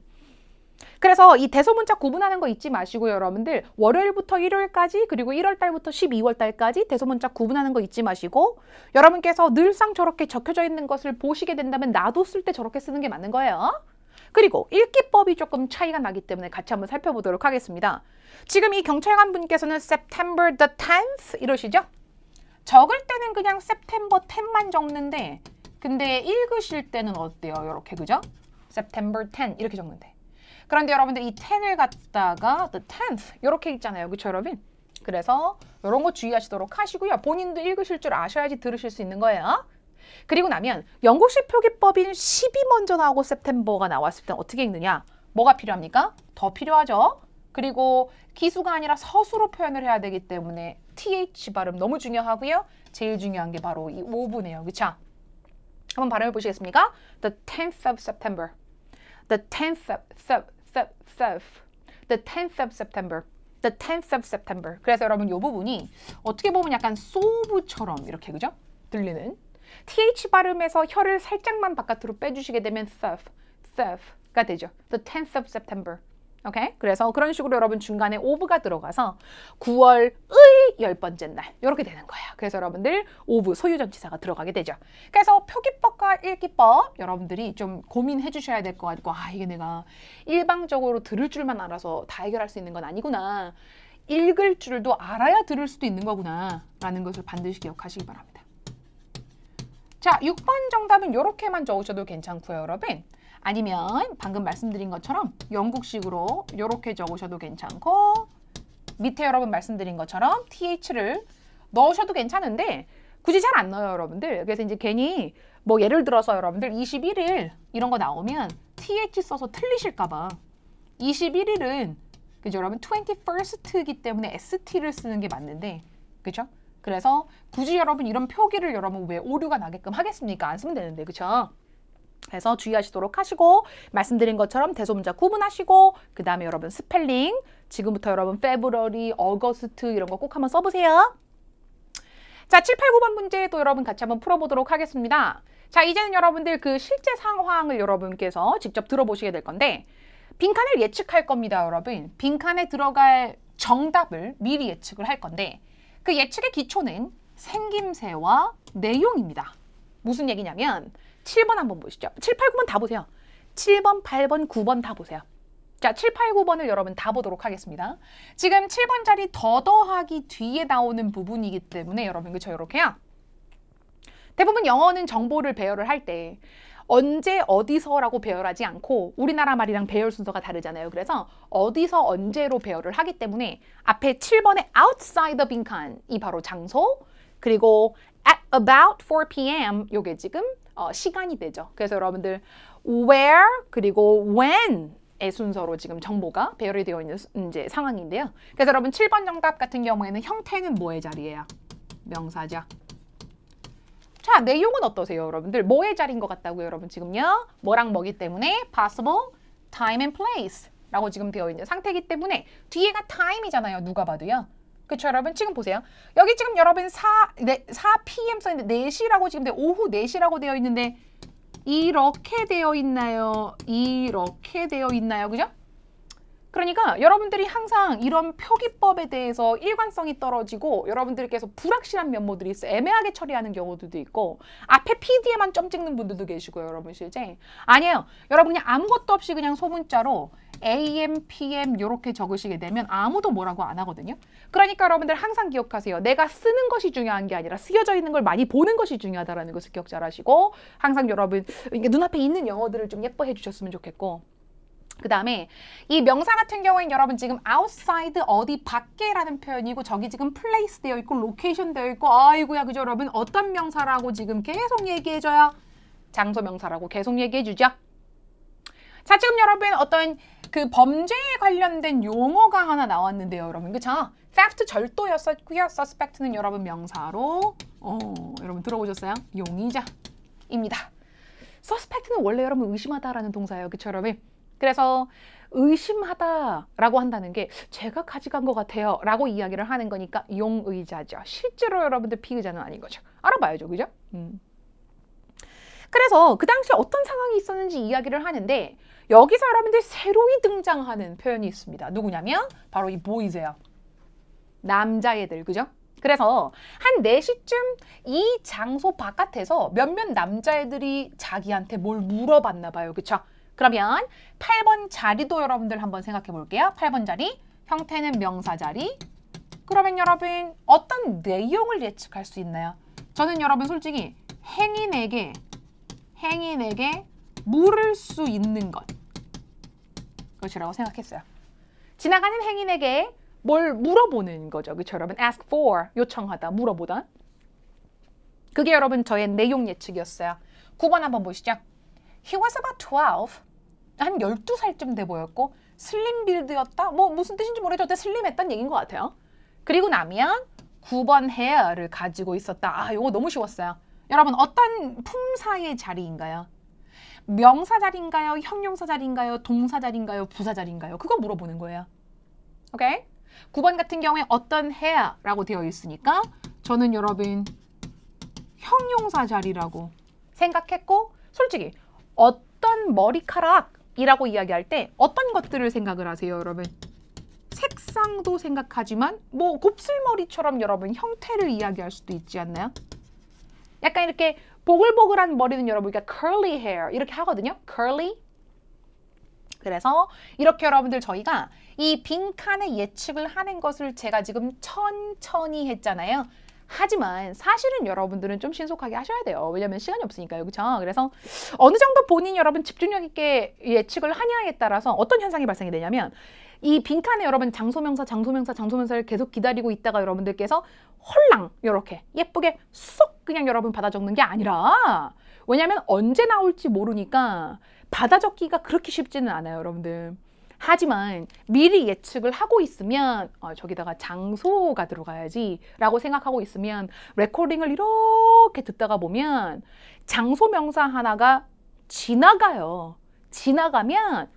S1: 그래서 이 대소문자 구분하는 거 잊지 마시고요 여러분들 월요일부터 일요일까지 그리고 1월달부터 12월달까지 대소문자 구분하는 거 잊지 마시고 여러분께서 늘상 저렇게 적혀져 있는 것을 보시게 된다면 나도 쓸 때 저렇게 쓰는 게 맞는 거예요 그리고 읽기법이 조금 차이가 나기 때문에 같이 한번 살펴보도록 하겠습니다 지금 이 경찰관 분께서는 September the 10th 이러시죠 적을 때는 그냥 September 10만 적는데 근데 읽으실 때는 어때요 이렇게 그죠? September 10 이렇게 적는데 그런데 여러분들 이 ten을 갖다가 the tenth 이렇게 읽잖아요. 그렇죠 여러분? 그래서 이런 거 주의하시도록 하시고요. 본인도 읽으실 줄 아셔야지 들으실 수 있는 거예요. 그리고 나면 영국식 표기법인 10이 먼저 나오고 September가 나왔을 때 어떻게 읽느냐? 뭐가 필요합니까? 더 필요하죠. 그리고 기수가 아니라 서수로 표현을 해야 되기 때문에 th 발음 너무 중요하고요. 제일 중요한 게 바로 이 5분이에요. 그쵸? 한번 발음해 보시겠습니까? The 10th of September. The 10th of of the 10th of September. The 10th of September. 그래서 여러분 이 부분이 어떻게 보면 약간 소브처럼 이렇게 그죠? 들리는 th 발음에서 혀를 살짝만 바깥으로 빼주시게 되면 serve, serve가 되죠. The 10th of September. 오케이? 그래서 그런 식으로 여러분 중간에 오브가 들어가서 9월의 열 번째 날 이렇게 되는 거예요. 그래서 여러분들 오브 소유전치사가 들어가게 되죠. 그래서 표기법과 읽기법 여러분들이 좀 고민해 주셔야 될 것 같고 아 이게 내가 일방적으로 들을 줄만 알아서 다 해결할 수 있는 건 아니구나. 읽을 줄도 알아야 들을 수도 있는 거구나 라는 것을 반드시 기억하시기 바랍니다. 자, 6번 정답은 이렇게만 적으셔도 괜찮고요, 여러분. 아니면 방금 말씀드린 것처럼 영국식으로 이렇게 적으셔도 괜찮고 밑에 여러분 말씀드린 것처럼 th를 넣으셔도 괜찮은데 굳이 잘 안 넣어요 여러분들 그래서 이제 괜히 뭐 예를 들어서 여러분들 21일 이런 거 나오면 th 써서 틀리실까봐 21일은 그죠 여러분 21st이기 때문에 st를 쓰는 게 맞는데 그죠 그래서 굳이 여러분 이런 표기를 여러분 왜 오류가 나게끔 하겠습니까 안 쓰면 되는데 그쵸 그래서 주의하시도록 하시고 말씀드린 것처럼 대소문자 구분하시고 그 다음에 여러분 스펠링 지금부터 여러분 페브러리, 어거스트 이런 거 꼭 한번 써보세요. 자, 7, 8, 9번 문제또 여러분 같이 한번 풀어보도록 하겠습니다. 자, 이제는 여러분들 그 실제 상황을 여러분께서 직접 들어보시게 될 건데 빈칸을 예측할 겁니다, 여러분. 빈칸에 들어갈 정답을 미리 예측을 할 건데 그 예측의 기초는 생김새와 내용입니다. 무슨 얘기냐면 7번 한 번 보시죠. 7, 8, 9번 다 보세요. 7번, 8번, 9번 다 보세요. 자, 7, 8, 9번을 여러분 다 보도록 하겠습니다. 지금 7번 자리 더 더하기 뒤에 나오는 부분이기 때문에 여러분 그저 이렇게요. 대부분 영어는 정보를 배열을 할 때 언제 어디서라고 배열하지 않고 우리나라 말이랑 배열 순서가 다르잖아요. 그래서 어디서 언제로 배열을 하기 때문에 앞에 7번의 outside the 이 바로 장소 그리고 at about 4 p.m. 요게 지금 어, 시간이 되죠. 그래서 여러분들 where 그리고 when 의 순서로 지금 정보가 배열이 되어 있는 이제 상황인데요. 그래서 여러분 7번 정답 같은 경우에는 형태는 뭐의 자리예요? 명사죠. 자, 내용은 어떠세요, 여러분들? 뭐의 자리인 것 같다고요, 여러분? 지금요. 뭐랑 뭐기 때문에 possible, time and place 라고 지금 되어 있는 상태이기 때문에 뒤에가 time이잖아요, 누가 봐도요. 그렇죠 여러분? 지금 보세요. 여기 지금 여러분 4, 네, 4pm 써있는데 4시라고 지금 네, 오후 4시라고 되어 있는데 이렇게 되어 있나요? 이렇게 되어 있나요? 그죠? 그러니까 여러분들이 항상 이런 표기법에 대해서 일관성이 떨어지고 여러분들께서 불확실한 면모들이 있어 애매하게 처리하는 경우들도 있고 앞에 PD에만 점 찍는 분들도 계시고요 여러분 실제 아니에요 여러분 그냥 아무것도 없이 그냥 소문자로 AM, PM 이렇게 적으시게 되면 아무도 뭐라고 안 하거든요. 그러니까 여러분들 항상 기억하세요. 내가 쓰는 것이 중요한 게 아니라 쓰여져 있는 걸 많이 보는 것이 중요하다는 것을 기억 잘 하시고 항상 여러분 눈앞에 있는 영어들을 좀 예뻐해 주셨으면 좋겠고 그 다음에 이 명사 같은 경우에는 여러분 지금 outside 어디 밖에라는 표현이고 저기 지금 place 되어 있고 location 되어 있고 아이고야 그죠 여러분 어떤 명사라고 지금 계속 얘기해줘야 장소 명사라고 계속 얘기해주죠. 자 지금 여러분 어떤 그 범죄에 관련된 용어가 하나 나왔는데요, 여러분. 그쵸? theft 절도였었고요. suspect는 여러분 명사로 어, 여러분 들어보셨어요? 용의자입니다. suspect는 원래 여러분 의심하다라는 동사예요. 그쵸, 여러분? 그래서 의심하다라고 한다는 게 제가 가져간 것 같아요 라고 이야기를 하는 거니까 용의자죠. 실제로 여러분들 피의자는 아닌 거죠. 알아봐야죠. 그죠? 음. 그래서 그당시 어떤 상황이 있었는지 이야기를 하는데 여기서 여러분들 새로이 등장하는 표현이 있습니다. 누구냐면 바로 이보이세요 남자애들 그죠? 그래서 한 4시쯤 이 장소 바깥에서 몇몇 남자애들이 자기한테 뭘 물어봤나 봐요. 그쵸? 그러면 8번 자리도 여러분들 한번 생각해 볼게요. 8번 자리, 형태는 명사 자리. 그러면 여러분 어떤 내용을 예측할 수 있나요? 저는 여러분 솔직히 행인에게 행인에게 물을 수 있는 것 그것이라고 생각했어요. 지나가는 행인에게 뭘 물어보는 거죠. 그렇죠, 여러분? ask for, 요청하다, 물어보다. 그게 여러분 저의 내용 예측이었어요. 9번 한번 보시죠. He was about 12. 한 12살쯤 돼 보였고 슬림 빌드였다? 뭐 무슨 뜻인지 모르겠는데 슬림했던 얘기인 것 같아요. 그리고 나면 9번 h a 를 가지고 있었다. 아, 요거 너무 쉬웠어요. 여러분 어떤 품사의 자리인가요? 명사자리인가요? 형용사자리인가요? 동사자리인가요? 부사자리인가요? 그거 물어보는 거예요. 오케이? 9번 같은 경우에 어떤 해야 라고 되어 있으니까 저는 여러분 형용사 자리라고 생각했고 솔직히 어떤 머리카락이라고 이야기할 때 어떤 것들을 생각을 하세요 여러분? 색상도 생각하지만 뭐 곱슬머리처럼 여러분 형태를 이야기할 수도 있지 않나요? 약간 이렇게 보글보글한 머리는 여러분 그러니까 curly hair 이렇게 하거든요. curly 그래서 이렇게 여러분들 저희가 이 빈칸의 예측을 하는 것을 제가 지금 천천히 했잖아요. 하지만 사실은 여러분들은 좀 신속하게 하셔야 돼요. 왜냐면 시간이 없으니까요. 그렇죠? 그래서 어느 정도 본인 여러분 집중력 있게 예측을 하냐에 따라서 어떤 현상이 발생이 되냐면 이 빈칸에 여러분 장소명사, 장소명사, 장소명사를 계속 기다리고 있다가 여러분들께서 헐랑 이렇게 예쁘게 쏙 그냥 여러분 받아 적는 게 아니라 왜냐하면 언제 나올지 모르니까 받아 적기가 그렇게 쉽지는 않아요, 여러분들. 하지만 미리 예측을 하고 있으면 어, 저기다가 장소가 들어가야지 라고 생각하고 있으면 레코딩을 이렇게 듣다가 보면 장소 명사 하나가 지나가요. 지나가면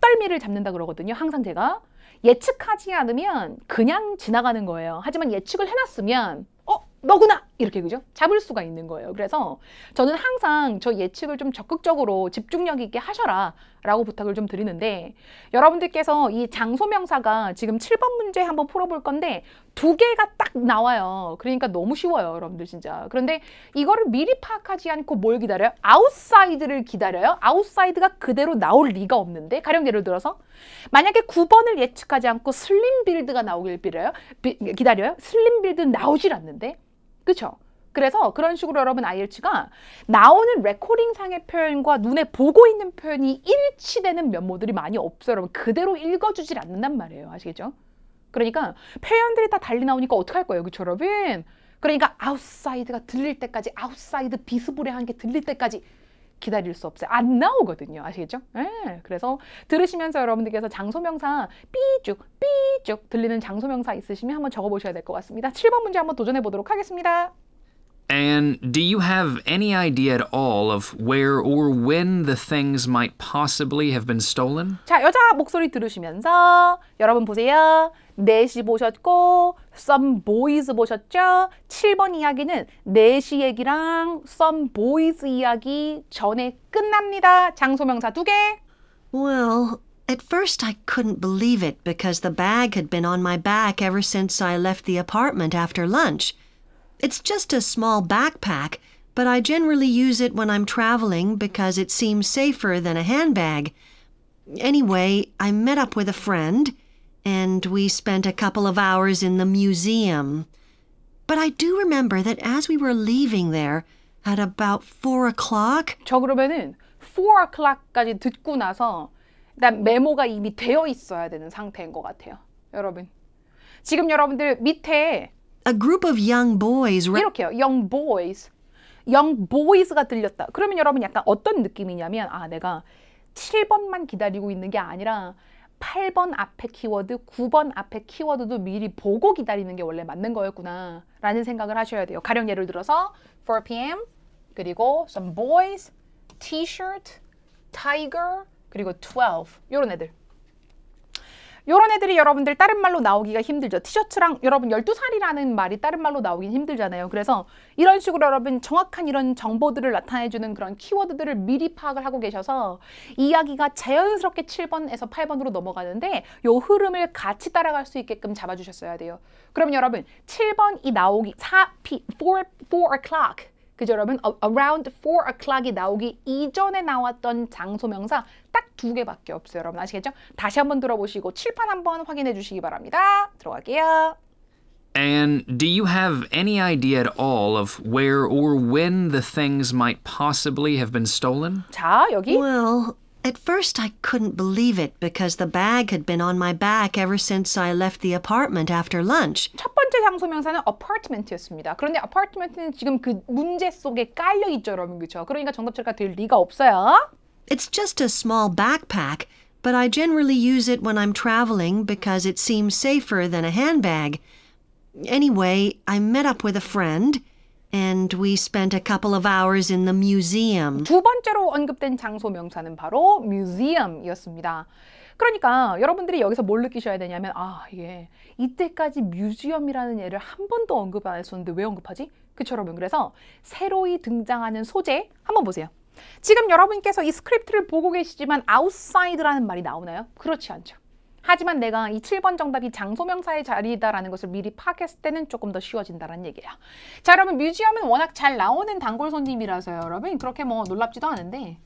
S1: 헛덜미를 잡는다 그러거든요. 항상 제가 예측하지 않으면 그냥 지나가는 거예요. 하지만 예측을 해놨으면 어 너구나 이렇게 그죠? 잡을 수가 있는 거예요. 그래서 저는 항상 저 예측을 좀 적극적으로 집중력 있게 하셔라. 라고 부탁을 좀 드리는데 여러분들께서 이 장소명사가 지금 7번 문제 한번 풀어볼 건데 두 개가 딱 나와요. 그러니까 너무 쉬워요. 여러분들 진짜. 그런데 이거를 미리 파악하지 않고 뭘 기다려요? 아웃사이드를 기다려요. 아웃사이드가 그대로 나올 리가 없는데 가령 예를 들어서 만약에 9번을 예측하지 않고 슬림 빌드가 나오길 빌어요. 기다려요. 슬림 빌드 는 나오질 않는데 그렇죠? 그래서 그런 식으로 여러분 ILT가 나오는 레코딩상의 표현과 눈에 보고 있는 표현이 일치되는 면모들이 많이 없어요. 여러분 그대로 읽어주질 않는단 말이에요. 아시겠죠? 그러니까 표현들이 다 달리 나오니까 어떡할 거예요. 그쵸 여러분? 그러니까 아웃사이드가 들릴 때까지 아웃사이드 비스무리한 게 들릴 때까지 기다릴 수 없어요. 안 나오거든요. 아시겠죠? 네. 그래서 들으시면서 여러분들께서 장소명사 삐죽삐죽 들리는 장소명사 있으시면 한번 적어보셔야 될 것 같습니다. 7번 문제 한번 도전해 보도록 하겠습니다.
S3: And do you have any idea at all of where or when the things might possibly have been stolen?
S1: 자, 여자 목소리 들으시면서 여러분 보세요. 4시 보셨고 some boys 보셨죠? 7번 이야기는 4시 얘기랑 some boys 이야기 전에 끝납니다. 장소 명사 두 개.
S2: Well, At first, I couldn't believe it because the bag had been on my back ever since I left the apartment after lunch. It's just a small backpack, but I generally use it when I'm traveling because it seems safer than a handbag. Anyway, I met up with a friend, and we spent a couple of hours in the museum. But I do remember that as we were leaving there, at about 4
S1: o'clock... 저 그러면은 4 o'clock까지 듣고 나서 일단 메모가 이미 되어 있어야 되는 상태인 것 같아요. 여러분. 지금 여러분들 밑에 A group of young boys. 이렇게요. Young boys. Young boys가 들렸다. 그러면 여러분 약간 어떤 느낌이냐면 아 내가 7번만 기다리고 있는 게 아니라 8번 앞에 키워드, 9번 앞에 키워드도 미리 보고 기다리는 게 원래 맞는 거였구나 라는 생각을 하셔야 돼요. 가령 예를 들어서 4pm 그리고 some boys, t-shirt, tiger 그리고 12 이런 애들 요런 애들이 여러분들 다른 말로 나오기가 힘들죠. 티셔츠랑 여러분 1 2 살이라는 말이 다른 말로 나오긴 힘들잖아요. 그래서 이런 식으로 여러분 정확한 이런 정보들을 나타내주는 그런 키워드들을 미리 파악을 하고 계셔서 이야기가 자연스럽게 7번에서8번으로 넘어가는데 요 흐름을 같이 따라갈 수 있게끔 잡아주셨어야 돼요. 그럼 여러분 7번이 나오기 4, P, 4, 4 o'clock 그죠 여러분? around 4 o'clock이 나오기 이전에 나왔던 장소명사 딱 두 개밖에 없어요 여러분 아시겠죠? 다시 한번 들어보시고 칠판 한번 확인해 주시기 바랍니다. 들어갈게요.
S3: And do you have any idea at all of where or when the things might possibly have been stolen?
S2: 자, 여기. Well, At first, I couldn't believe it because the bag had been on my back ever since I left the apartment after lunch. 첫
S1: 번째 장소 명사는 apartment였습니다. 그런데 apartment는 지금 그 문제 속에 깔려 있죠, 여러분 그렇죠? 그러니까 정답자가 될 리가 없어요. It's just a small
S2: backpack, but I generally use it when I'm traveling because it seems safer than a handbag. Anyway, I met up with a friend. And we spent a couple of hours in the museum. 두
S1: 번째로 언급된 장소 명사는 바로 museum이었습니다. 그러니까 여러분들이 여기서 뭘 느끼셔야 되냐면 아이 이때까지 뮤지엄이라는 얘를 한 번도 언급 안 했었는데 왜 언급하지? 그쵸 여러분 그래서 새로이 등장하는 소재 한번 보세요. 지금 여러분께서 이 스크립트를 보고 계시지만 아웃사이드라는 말이 나오나요? 그렇지 않죠. 하지만 내가 이 7번 정답이 장소명사의 자리다라는 것을 미리 파악했을 때는 조금 더 쉬워진다는 얘기야 자, 여러분 뮤지엄은 워낙 잘 나오는 단골 손님이라서요. 여러분 그렇게 뭐 놀랍지도 않은데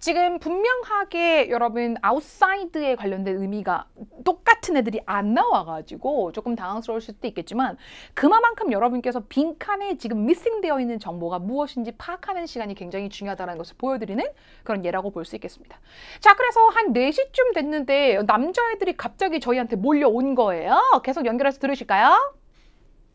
S1: 지금 분명하게 여러분 아웃사이드에 관련된 의미가 똑같은 애들이 안 나와가지고 조금 당황스러울 수도 있겠지만 그만큼 여러분께서 빈칸에 지금 미싱되어 있는 정보가 무엇인지 파악하는 시간이 굉장히 중요하다는 것을 보여드리는 그런 예라고 볼 수 있겠습니다. 자 그래서 한 4시쯤 됐는데 남자애들이 갑자기 저희한테 몰려온 거예요. 계속 연결해서 들으실까요?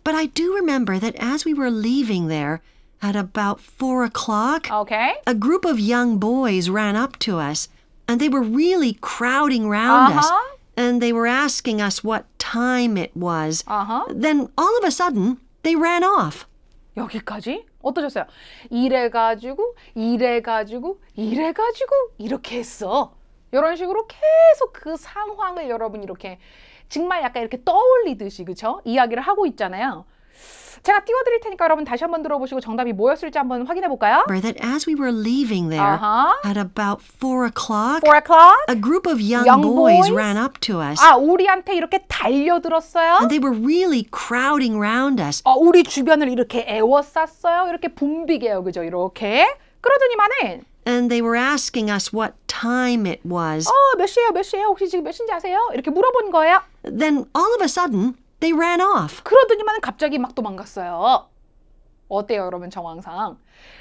S2: But I do remember that as we were leaving there, At about four o'clock, okay. a group of young boys ran up to us and they were really crowding around uh -huh. us uh-huh. and they were asking us what time it was. Uh -huh. Then all of a sudden, they ran off.
S1: 여기까지? 어떠셨어요? 이래가지고, 이래가지고, 이래가지고, 이렇게 했어. 이런 식으로 계속 그 상황을 여러분 이렇게 정말 약간 이렇게 떠올리듯이, 그쵸? 이야기를 하고 있잖아요. 제가 띄워드릴 테니까 여러분 다시 한번 들어보시고 정답이 뭐였을지 한번 확인해 볼까요? That
S2: as we were leaving there uh-huh. at
S1: about four o'clock, four
S2: o'clock, a group of young, young boys, boys ran up to us. 아
S1: 우리한테 이렇게 달려들었어요. And they were really crowding round us. 어, 우리 주변을 이렇게 애워쌌어요. 이렇게 붐비게요, 그죠? 이렇게 그러더니만은.
S2: And they were asking us what time it was. 어,
S1: 몇 시예요? 몇 시예요? 혹시 지금 몇 시인지 아세요? 이렇게 물어본 거예요. Then all of a sudden They ran off. 그러더니만 갑자기 막 도망갔어요. 어때요, 여러분 정황상?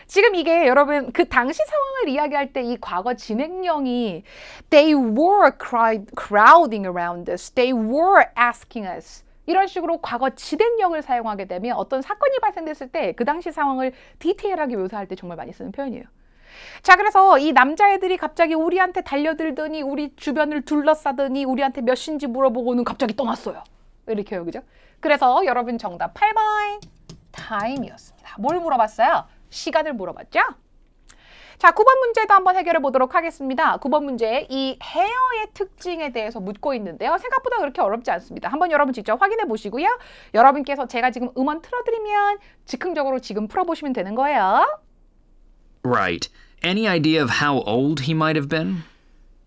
S1: 지금 이게 여러분 그 당시 상황을 이야기할 때 이 과거 진행형이 they were crowding around us, they were asking us. 이런 식으로 과거 진행형을 사용하게 되면 어떤 사건이 발생됐을 때 그 당시 상황을 디테일하게 묘사할 때 정말 많이 쓰는 표현이에요. 자, 그래서 이 남자애들이 갑자기 우리한테 달려들더니 우리 주변을 둘러싸더니 우리한테 몇인지 물어보고는 갑자기 떠났어요. 이렇게요. 그죠? 그래서 여러분 정답 8번 time이었습니다. 뭘 물어봤어요? 시간을 물어봤죠? 자, 9번 문제도 한번 해결해 보도록 하겠습니다. 9번 문제, 이 헤어의 특징에 대해서 묻고 있는데요. 생각보다 그렇게 어렵지 않습니다. 한번 여러분 직접 확인해 보시고요. 여러분께서 제가 지금 음원 틀어드리면 즉흥적으로 지금 풀어보시면 되는 거예요.
S3: Right. Any idea of how old he might have been?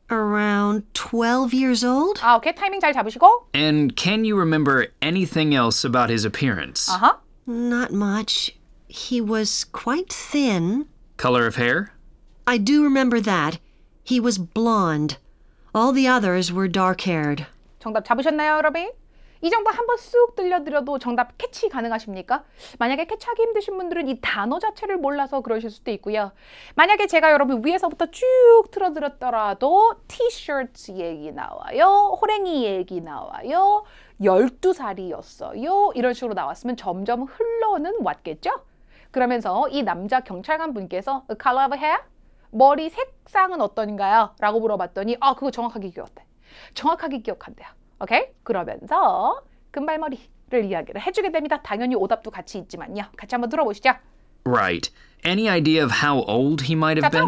S2: Around 12 years old? 아, 오케이. 타이밍 잘 잡으시고.
S3: And can you remember anything else about his appearance? Uh-huh.
S2: Not much. He was quite thin.
S3: Color of hair?
S2: I do remember that. He was blonde. All the others were dark-haired.
S1: 정답 잡으셨나요, 여러분? 이정도 한번 쑥 들려드려도 정답 캐치 가능하십니까? 만약에 캐치하기 힘드신 분들은 이 단어 자체를 몰라서 그러실 수도 있고요. 만약에 제가 여러분 위에서부터 쭉 틀어드렸더라도 티셔츠 얘기 나와요. 호랭이 얘기 나와요. 12살이었어요. 이런 식으로 나왔으면 점점 흘러는 왔겠죠? 그러면서 이 남자 경찰관 분께서 어, color of hair? 머리 색상은 어떤가요? 라고 물어봤더니 아 그거 정확하게 기억한 정확하게 기억한대요. 오케이? 그러면서 금발머리를 이야기를 해주게 됩니다. 당연히 오답도 같이 있지만요. 같이 한번 들어보시죠.
S3: Right. Any idea of how old he might have 자, been?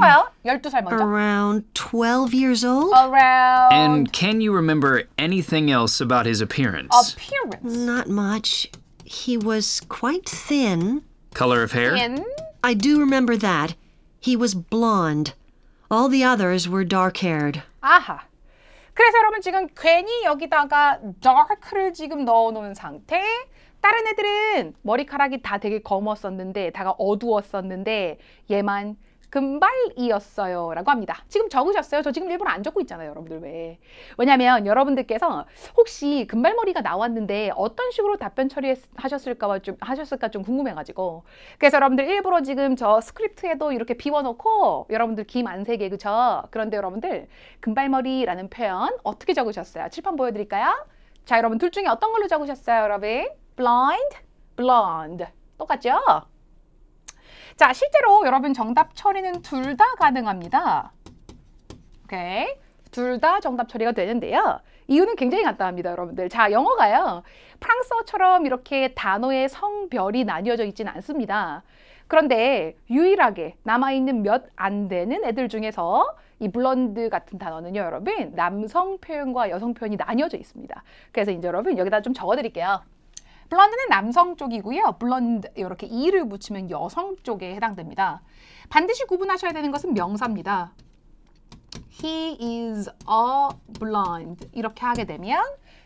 S1: 12살 먼저.
S2: Around 12 years old? Around. And
S3: can you remember anything else about his appearance?
S2: Appearance? Not much. He was quite thin.
S3: Color of hair?
S2: Thin. I do remember that. He was blonde. All the others were dark haired.
S1: Aha. 그래서 여러분 지금 괜히 여기다가 dark를 지금 넣어놓은 상태 다른 애들은 머리카락이 다 되게 검었었는데 다가 어두웠었는데 얘만 금발이었어요. 라고 합니다. 지금 적으셨어요? 저 지금 일부러 안 적고 있잖아요. 여러분들 왜. 왜냐면 여러분들께서 혹시 금발머리가 나왔는데 어떤 식으로 답변 처리하셨을까 좀, 하셨을까 좀 궁금해가지고. 그래서 여러분들 일부러 지금 저 스크립트에도 이렇게 비워놓고 여러분들 김안색에 그쵸 그런데 여러분들 금발머리라는 표현 어떻게 적으셨어요? 칠판 보여드릴까요? 자, 여러분 둘 중에 어떤 걸로 적으셨어요, 여러분? blind, blonde. 똑같죠? 자, 실제로 여러분 정답 처리는 둘 다 가능합니다. 오케이. 둘 다 정답 처리가 되는데요. 이유는 굉장히 간단합니다, 여러분들. 자, 영어가요. 프랑스어처럼 이렇게 단어의 성별이 나뉘어져 있진 않습니다. 그런데 유일하게 남아있는 몇 안 되는 애들 중에서 이 블런드 같은 단어는요, 여러분, 남성 표현과 여성 표현이 나뉘어져 있습니다. 그래서 이제 여러분, 여기다 좀 적어드릴게요. 블런드는 남성 쪽이고요. 블런드 이렇게 이를 붙이면 여성 쪽에 해당됩니다. 반드시 구분하셔야 되는 것은 명사입니다. He is a blonde. 이렇게 하게 되면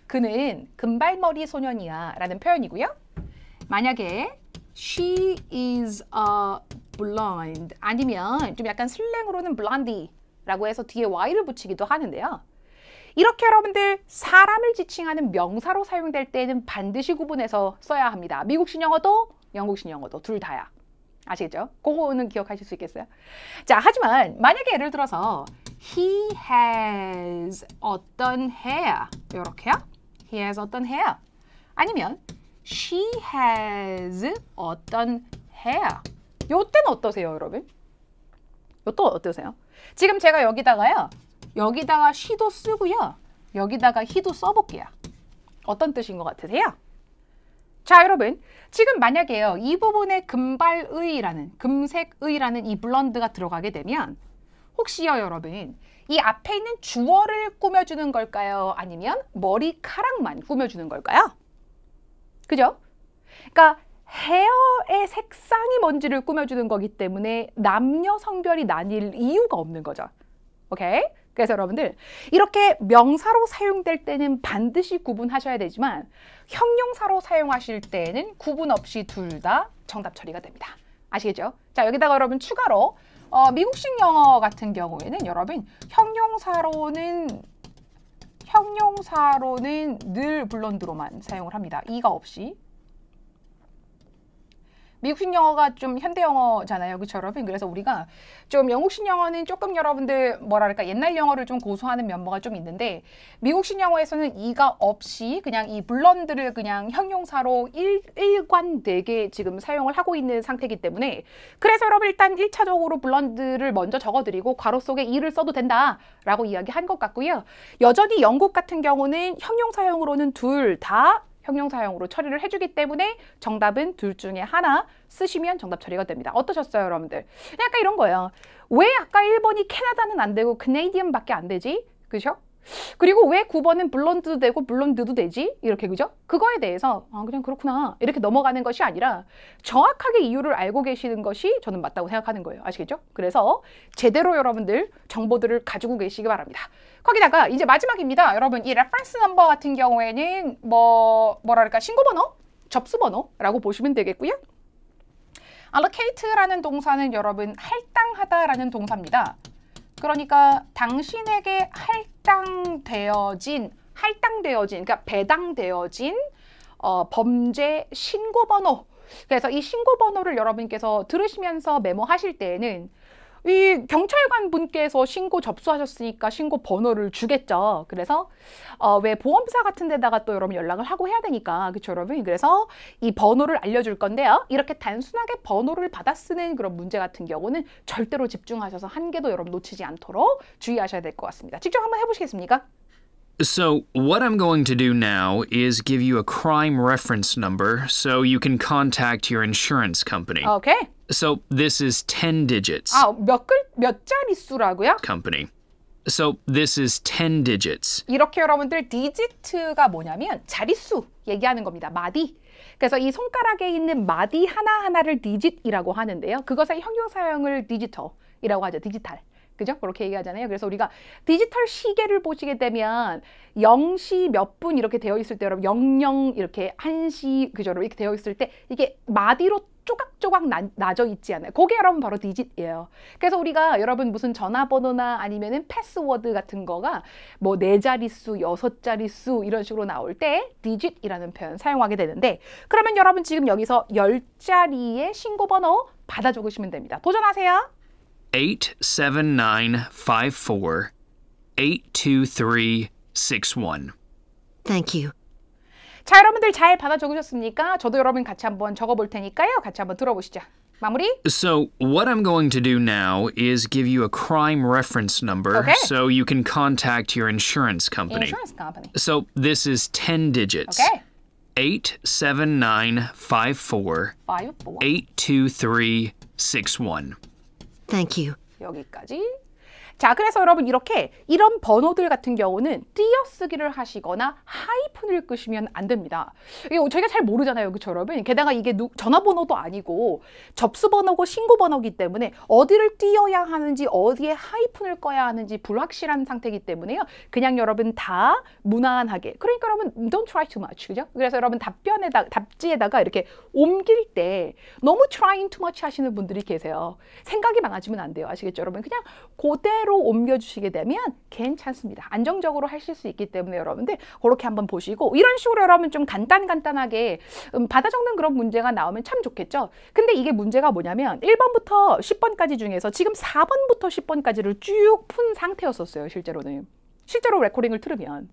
S1: 그는 금발머리 소년이야 라는 표현이고요. 만약에 she is a blonde 아니면 좀 약간 슬랭으로는 blondie 라고 해서 뒤에 y를 붙이기도 하는데요. 이렇게 여러분들 사람을 지칭하는 명사로 사용될 때는 반드시 구분해서 써야 합니다. 미국식 영어도 영국식 영어도 둘 다야. 아시겠죠? 그거는 기억하실 수 있겠어요? 자, 하지만 만약에 예를 들어서 he has 어떤 hair 이렇게요? he has 어떤 hair 아니면 she has 어떤 hair 요때는 어떠세요, 여러분? 요또 어떠세요? 지금 제가 여기다가요 여기다가 she도 쓰고요. 여기다가 he도 써볼게요. 어떤 뜻인 것 같으세요? 자 여러분 지금 만약에요 이 부분에 금발의라는 금색의라는 이 블런드가 들어가게 되면 혹시요 여러분 이 앞에 있는 주어를 꾸며주는 걸까요? 아니면 머리카락만 꾸며주는 걸까요? 그죠? 그러니까 헤어의 색상이 뭔지를 꾸며주는 거기 때문에 남녀 성별이 나뉠 이유가 없는 거죠. 오케이? 그래서 여러분들 이렇게 명사로 사용될 때는 반드시 구분하셔야 되지만 형용사로 사용하실 때는 구분 없이 둘 다 정답 처리가 됩니다. 아시겠죠? 자 여기다가 여러분 추가로 어, 미국식 영어 같은 경우에는 여러분 형용사로는 형용사로는 늘 블론드로만 사용을 합니다. 이가 없이 미국식 영어가 좀 현대 영어잖아요. 그렇죠, 여러분? 그래서 우리가 좀 영국식 영어는 조금 여러분들 뭐랄까 옛날 영어를 좀 고수하는 면모가 좀 있는데 미국식 영어에서는 이가 없이 그냥 이 블런드를 그냥 형용사로 일, 일관되게 지금 사용을 하고 있는 상태이기 때문에 그래서 여러분 일단 1차적으로 블런드를 먼저 적어드리고 괄호 속에 이를 써도 된다라고 이야기한 것 같고요. 여전히 영국 같은 경우는 형용사용으로는 둘다 형용사형으로 처리를 해주기 때문에 정답은 둘 중에 하나 쓰시면 정답 처리가 됩니다. 어떠셨어요, 여러분들? 약간 이런 거예요. 왜 아까 1번이 캐나다는 안 되고 그네이디언밖에안 되지? 그죠? 그리고 왜 9번은 블론드도 되고 블론드도 되지? 이렇게 그죠? 그거에 대해서 아 그냥 그렇구나 이렇게 넘어가는 것이 아니라 정확하게 이유를 알고 계시는 것이 저는 맞다고 생각하는 거예요. 아시겠죠? 그래서 제대로 여러분들 정보들을 가지고 계시기 바랍니다. 거기다가 이제 마지막입니다. 여러분 이 레퍼런스 넘버 같은 경우에는 뭐 뭐랄까 신고 번호, 접수 번호라고 보시면 되겠고요. allocate라는 동사는 여러분 할당하다라는 동사입니다. 그러니까 당신에게 할당되어진 할당되어진 그러니까 배당되어진 어, 범죄 신고 번호 그래서 이 신고 번호를 여러분께서 들으시면서 메모하실 때에는 이 경찰관 분께서 신고 접수하셨으니까 신고 번호를 주겠죠. 그래서 어, 왜 보험사 같은 데다가 또 여러분 연락을 하고 해야 되니까 그렇죠 여러분. 그래서 이 번호를 알려줄 건데요. 이렇게 단순하게 번호를 받아 쓰는 그런 문제 같은 경우는 절대로 집중하셔서 한 개도 여러분 놓치지 않도록 주의하셔야 될 것 같습니다. 직접 한번 해보시겠습니까?
S3: So, what I'm going to do now is give you a crime reference number so you can contact your insurance company. Okay. So this is 10 digits. 아,
S1: 몇 글, 몇 자리 수라고요?
S3: Company. So this is 10 digits.
S1: 이렇게 여러분들 d i g 가 뭐냐면 자릿수 얘기하는 겁니다. 마디. 그래서 이 손가락에 있는 마디 하나하나를 d i 이라고 하는데요. 그것의 형용사형을 디지털이라고 하죠. 디지털. 그죠? 그렇게 얘기하잖아요. 그래서 우리가 디지털 시계를 보시게 되면 0시 몇 분 이렇게 되어 있을 때 여러분 00 이렇게 1시 그죠? 이렇게 되어 있을 때 이게 마디로 조각조각 나, 나져 있지 않아요. 그게 여러분 바로 디짓이에요. 그래서 우리가 여러분 무슨 전화번호나 아니면은 패스워드 같은 거가 뭐 네 자릿수, 여섯 자릿수 이런 식으로 나올 때 디짓이라는 표현 사용하게 되는데 그러면 여러분 지금 여기서 열 자리의 신고번호 받아 적으시면 됩니다. 도전하세요.
S3: 87954 82361
S2: Thank you.
S1: 자, 여러분들 잘 받아 적으셨습니까? 저도 여러분 같이 한번 적어 볼 테니까요. 같이 한번 들어보시죠. 마무리.
S3: So, what I'm going to do now is give you a crime reference number okay. so you can contact your insurance company. Insurance company. So, this is 10 digits. Okay. 87954 82361.
S2: Thank you.
S1: 여기까지. 자, 그래서 여러분 이렇게 이런 번호들 같은 경우는 띄어쓰기를 하시거나 하이픈을 끄시면 안 됩니다. 이게 저희가 잘 모르잖아요. 그렇죠, 여러분? 게다가 이게 누, 전화번호도 아니고 접수번호고 신고번호기 때문에 어디를 띄어야 하는지 어디에 하이픈을 꺼야 하는지 불확실한 상태이기 때문에요. 그냥 여러분 다 무난하게. 그러니까 여러분 don't try too much. 그죠? 그래서 여러분 답변에다 답지에다가 이렇게 옮길 때 너무 trying too much 하시는 분들이 계세요. 생각이 많아지면 안 돼요. 아시겠죠, 여러분? 그냥 고대 해로 옮겨주시게 되면 괜찮습니다. 안정적으로 하실 수 있기 때문에 여러분들 그렇게 한번 보시고 이런 식으로 여러분 좀 간단간단하게 음, 받아 적는 그런 문제가 나오면 참 좋겠죠. 근데 이게 문제가 뭐냐면 1번부터 10번까지 중에서 지금 4번부터 10번까지를 쭉 푼 상태였었어요. 실제로는. 실제로 레코딩을 틀으면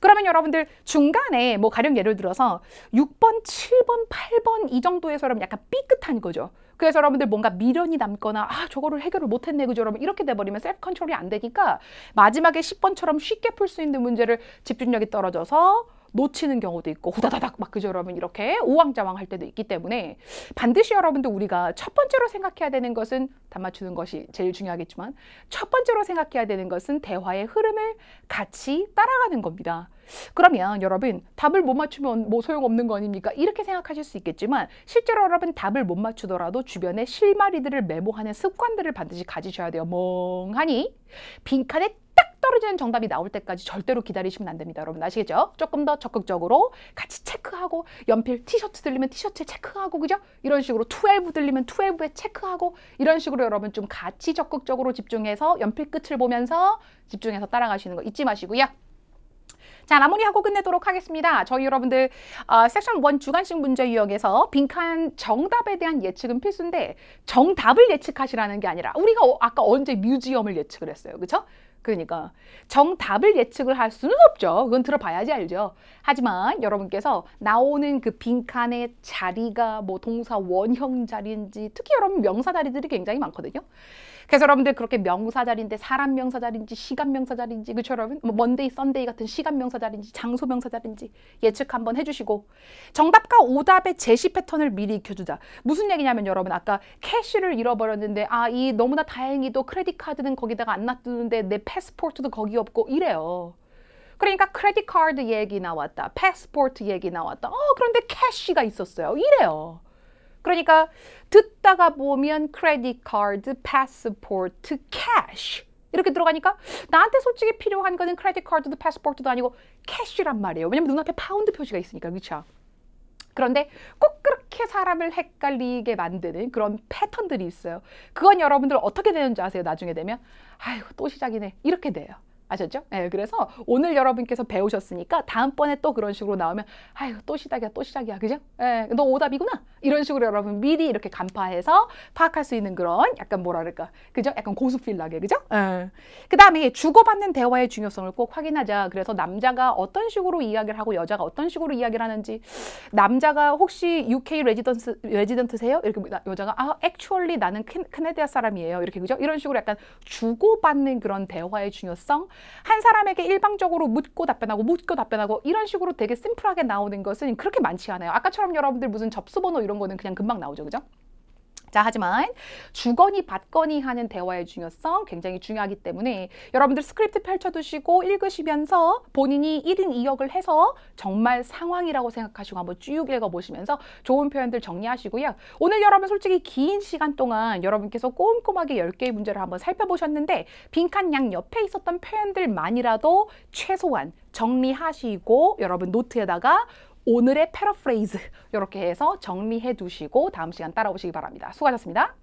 S1: 그러면 여러분들 중간에 뭐 가령 예를 들어서 6번, 7번, 8번 이 정도에서 여러분 약간 삐끗한 거죠. 그래서 여러분들 뭔가 미련이 남거나 아 저거를 해결을 못했네 그죠 여러분 이렇게 돼버리면 셀프 컨트롤이 안 되니까 마지막에 10번처럼 쉽게 풀 수 있는 문제를 집중력이 떨어져서 놓치는 경우도 있고 후다다닥 막 그죠 여러분 이렇게 우왕좌왕할 때도 있기 때문에 반드시 여러분들 우리가 첫 번째로 생각해야 되는 것은 담아주는 것이 제일 중요하겠지만 첫 번째로 생각해야 되는 것은 대화의 흐름을 같이 따라가는 겁니다. 그러면 여러분 답을 못 맞추면 뭐 소용없는 거 아닙니까? 이렇게 생각하실 수 있겠지만 실제로 여러분 답을 못 맞추더라도 주변에 실마리들을 메모하는 습관들을 반드시 가지셔야 돼요. 멍하니 빈칸에 떨어지는 정답이 나올 때까지 절대로 기다리시면 안 됩니다. 여러분 아시겠죠? 조금 더 적극적으로 같이 체크하고 연필 티셔츠 들리면 티셔츠에 체크하고 그죠? 이런 식으로 12 들리면 12에 체크하고 이런 식으로 여러분 좀 같이 적극적으로 집중해서 연필 끝을 보면서 집중해서 따라가시는 거 잊지 마시고요. 자, 마무리하고 끝내도록 하겠습니다. 저희 여러분들 어, 섹션 원주관식 문제 유형에서 빈칸 정답에 대한 예측은 필수인데 정답을 예측하시라는 게 아니라 우리가 어, 아까 언제 뮤지엄을 예측을 했어요. 그렇죠? 그러니까 정답을 예측을 할 수는 없죠. 그건 들어봐야지 알죠. 하지만 여러분께서 나오는 그 빈칸의 자리가 뭐 동사 원형 자리인지 특히 여러분 명사 자리들이 굉장히 많거든요. 그래서 여러분들 그렇게 명사 자리인데 사람 명사 자리인지 시간 명사 자리인지 그쵸 여러분? 뭐 먼데이, 썬데이 같은 시간 명사 자리인지 장소 명사 자리인지 예측 한번 해주시고 정답과 오답의 제시 패턴을 미리 익혀주자. 무슨 얘기냐면 여러분 아까 캐시를 잃어버렸는데 아 이 너무나 다행히도 크레딧 카드는 거기다가 안 놔두는데 내 패스포트도 거기 없고 이래요. 그러니까 크레딧 카드 얘기 나왔다. 패스포트 얘기 나왔다. 어, 그런데 캐시가 있었어요. 이래요. 그러니까 듣다가 보면 credit card, passport, cash 이렇게 들어가니까 나한테 솔직히 필요한 거는 c r e d i 크레딧 카드도 p o r t 도 아니고 캐시란 말이에요. 왜냐면 눈앞에 파운드 표시가 있으니까 그렇죠. 그런데 꼭 그렇게 사람을 헷갈리게 만드는 그런 패턴들이 있어요. 그건 여러분들 어떻게 되는지 아세요? 나중에 되면 아이고 또 시작이네 이렇게 돼요. 아셨죠? 네, 그래서 오늘 여러분께서 배우셨으니까 다음번에 또 그런 식으로 나오면 아유 또 시작이야 또 시작이야 그죠? 네, 너 오답이구나 이런 식으로 여러분 미리 이렇게 간파해서 파악할 수 있는 그런 약간 뭐랄까 그죠? 약간 고수필 나게 그죠? 네. 예. 그 다음에 주고받는 대화의 중요성을 꼭 확인하자 그래서 남자가 어떤 식으로 이야기를 하고 여자가 어떤 식으로 이야기를 하는지 남자가 혹시 UK 레지던스, 레지던트세요? 이렇게 여자가 아 actually 나는 캐디아 사람이에요 이렇게 그죠? 이런 식으로 약간 주고받는 그런 대화의 중요성 한 사람에게 일방적으로 묻고 답변하고 묻고 답변하고 이런 식으로 되게 심플하게 나오는 것은 그렇게 많지 않아요. 아까처럼 여러분들 무슨 접수번호 이런 거는 그냥 금방 나오죠. 그죠? 자 하지만 주거니 받거니 하는 대화의 중요성 굉장히 중요하기 때문에 여러분들 스크립트 펼쳐두시고 읽으시면서 본인이 1인 2역을 해서 정말 상황이라고 생각하시고 한번 쭉 읽어보시면서 좋은 표현들 정리하시고요. 오늘 여러분 솔직히 긴 시간 동안 여러분께서 꼼꼼하게 10개의 문제를 한번 살펴보셨는데 빈칸 양 옆에 있었던 표현들만이라도 최소한 정리하시고 여러분 노트에다가 오늘의 패러프레이즈 이렇게 해서 정리해 두시고 다음 시간 따라오시기 바랍니다. 수고하셨습니다.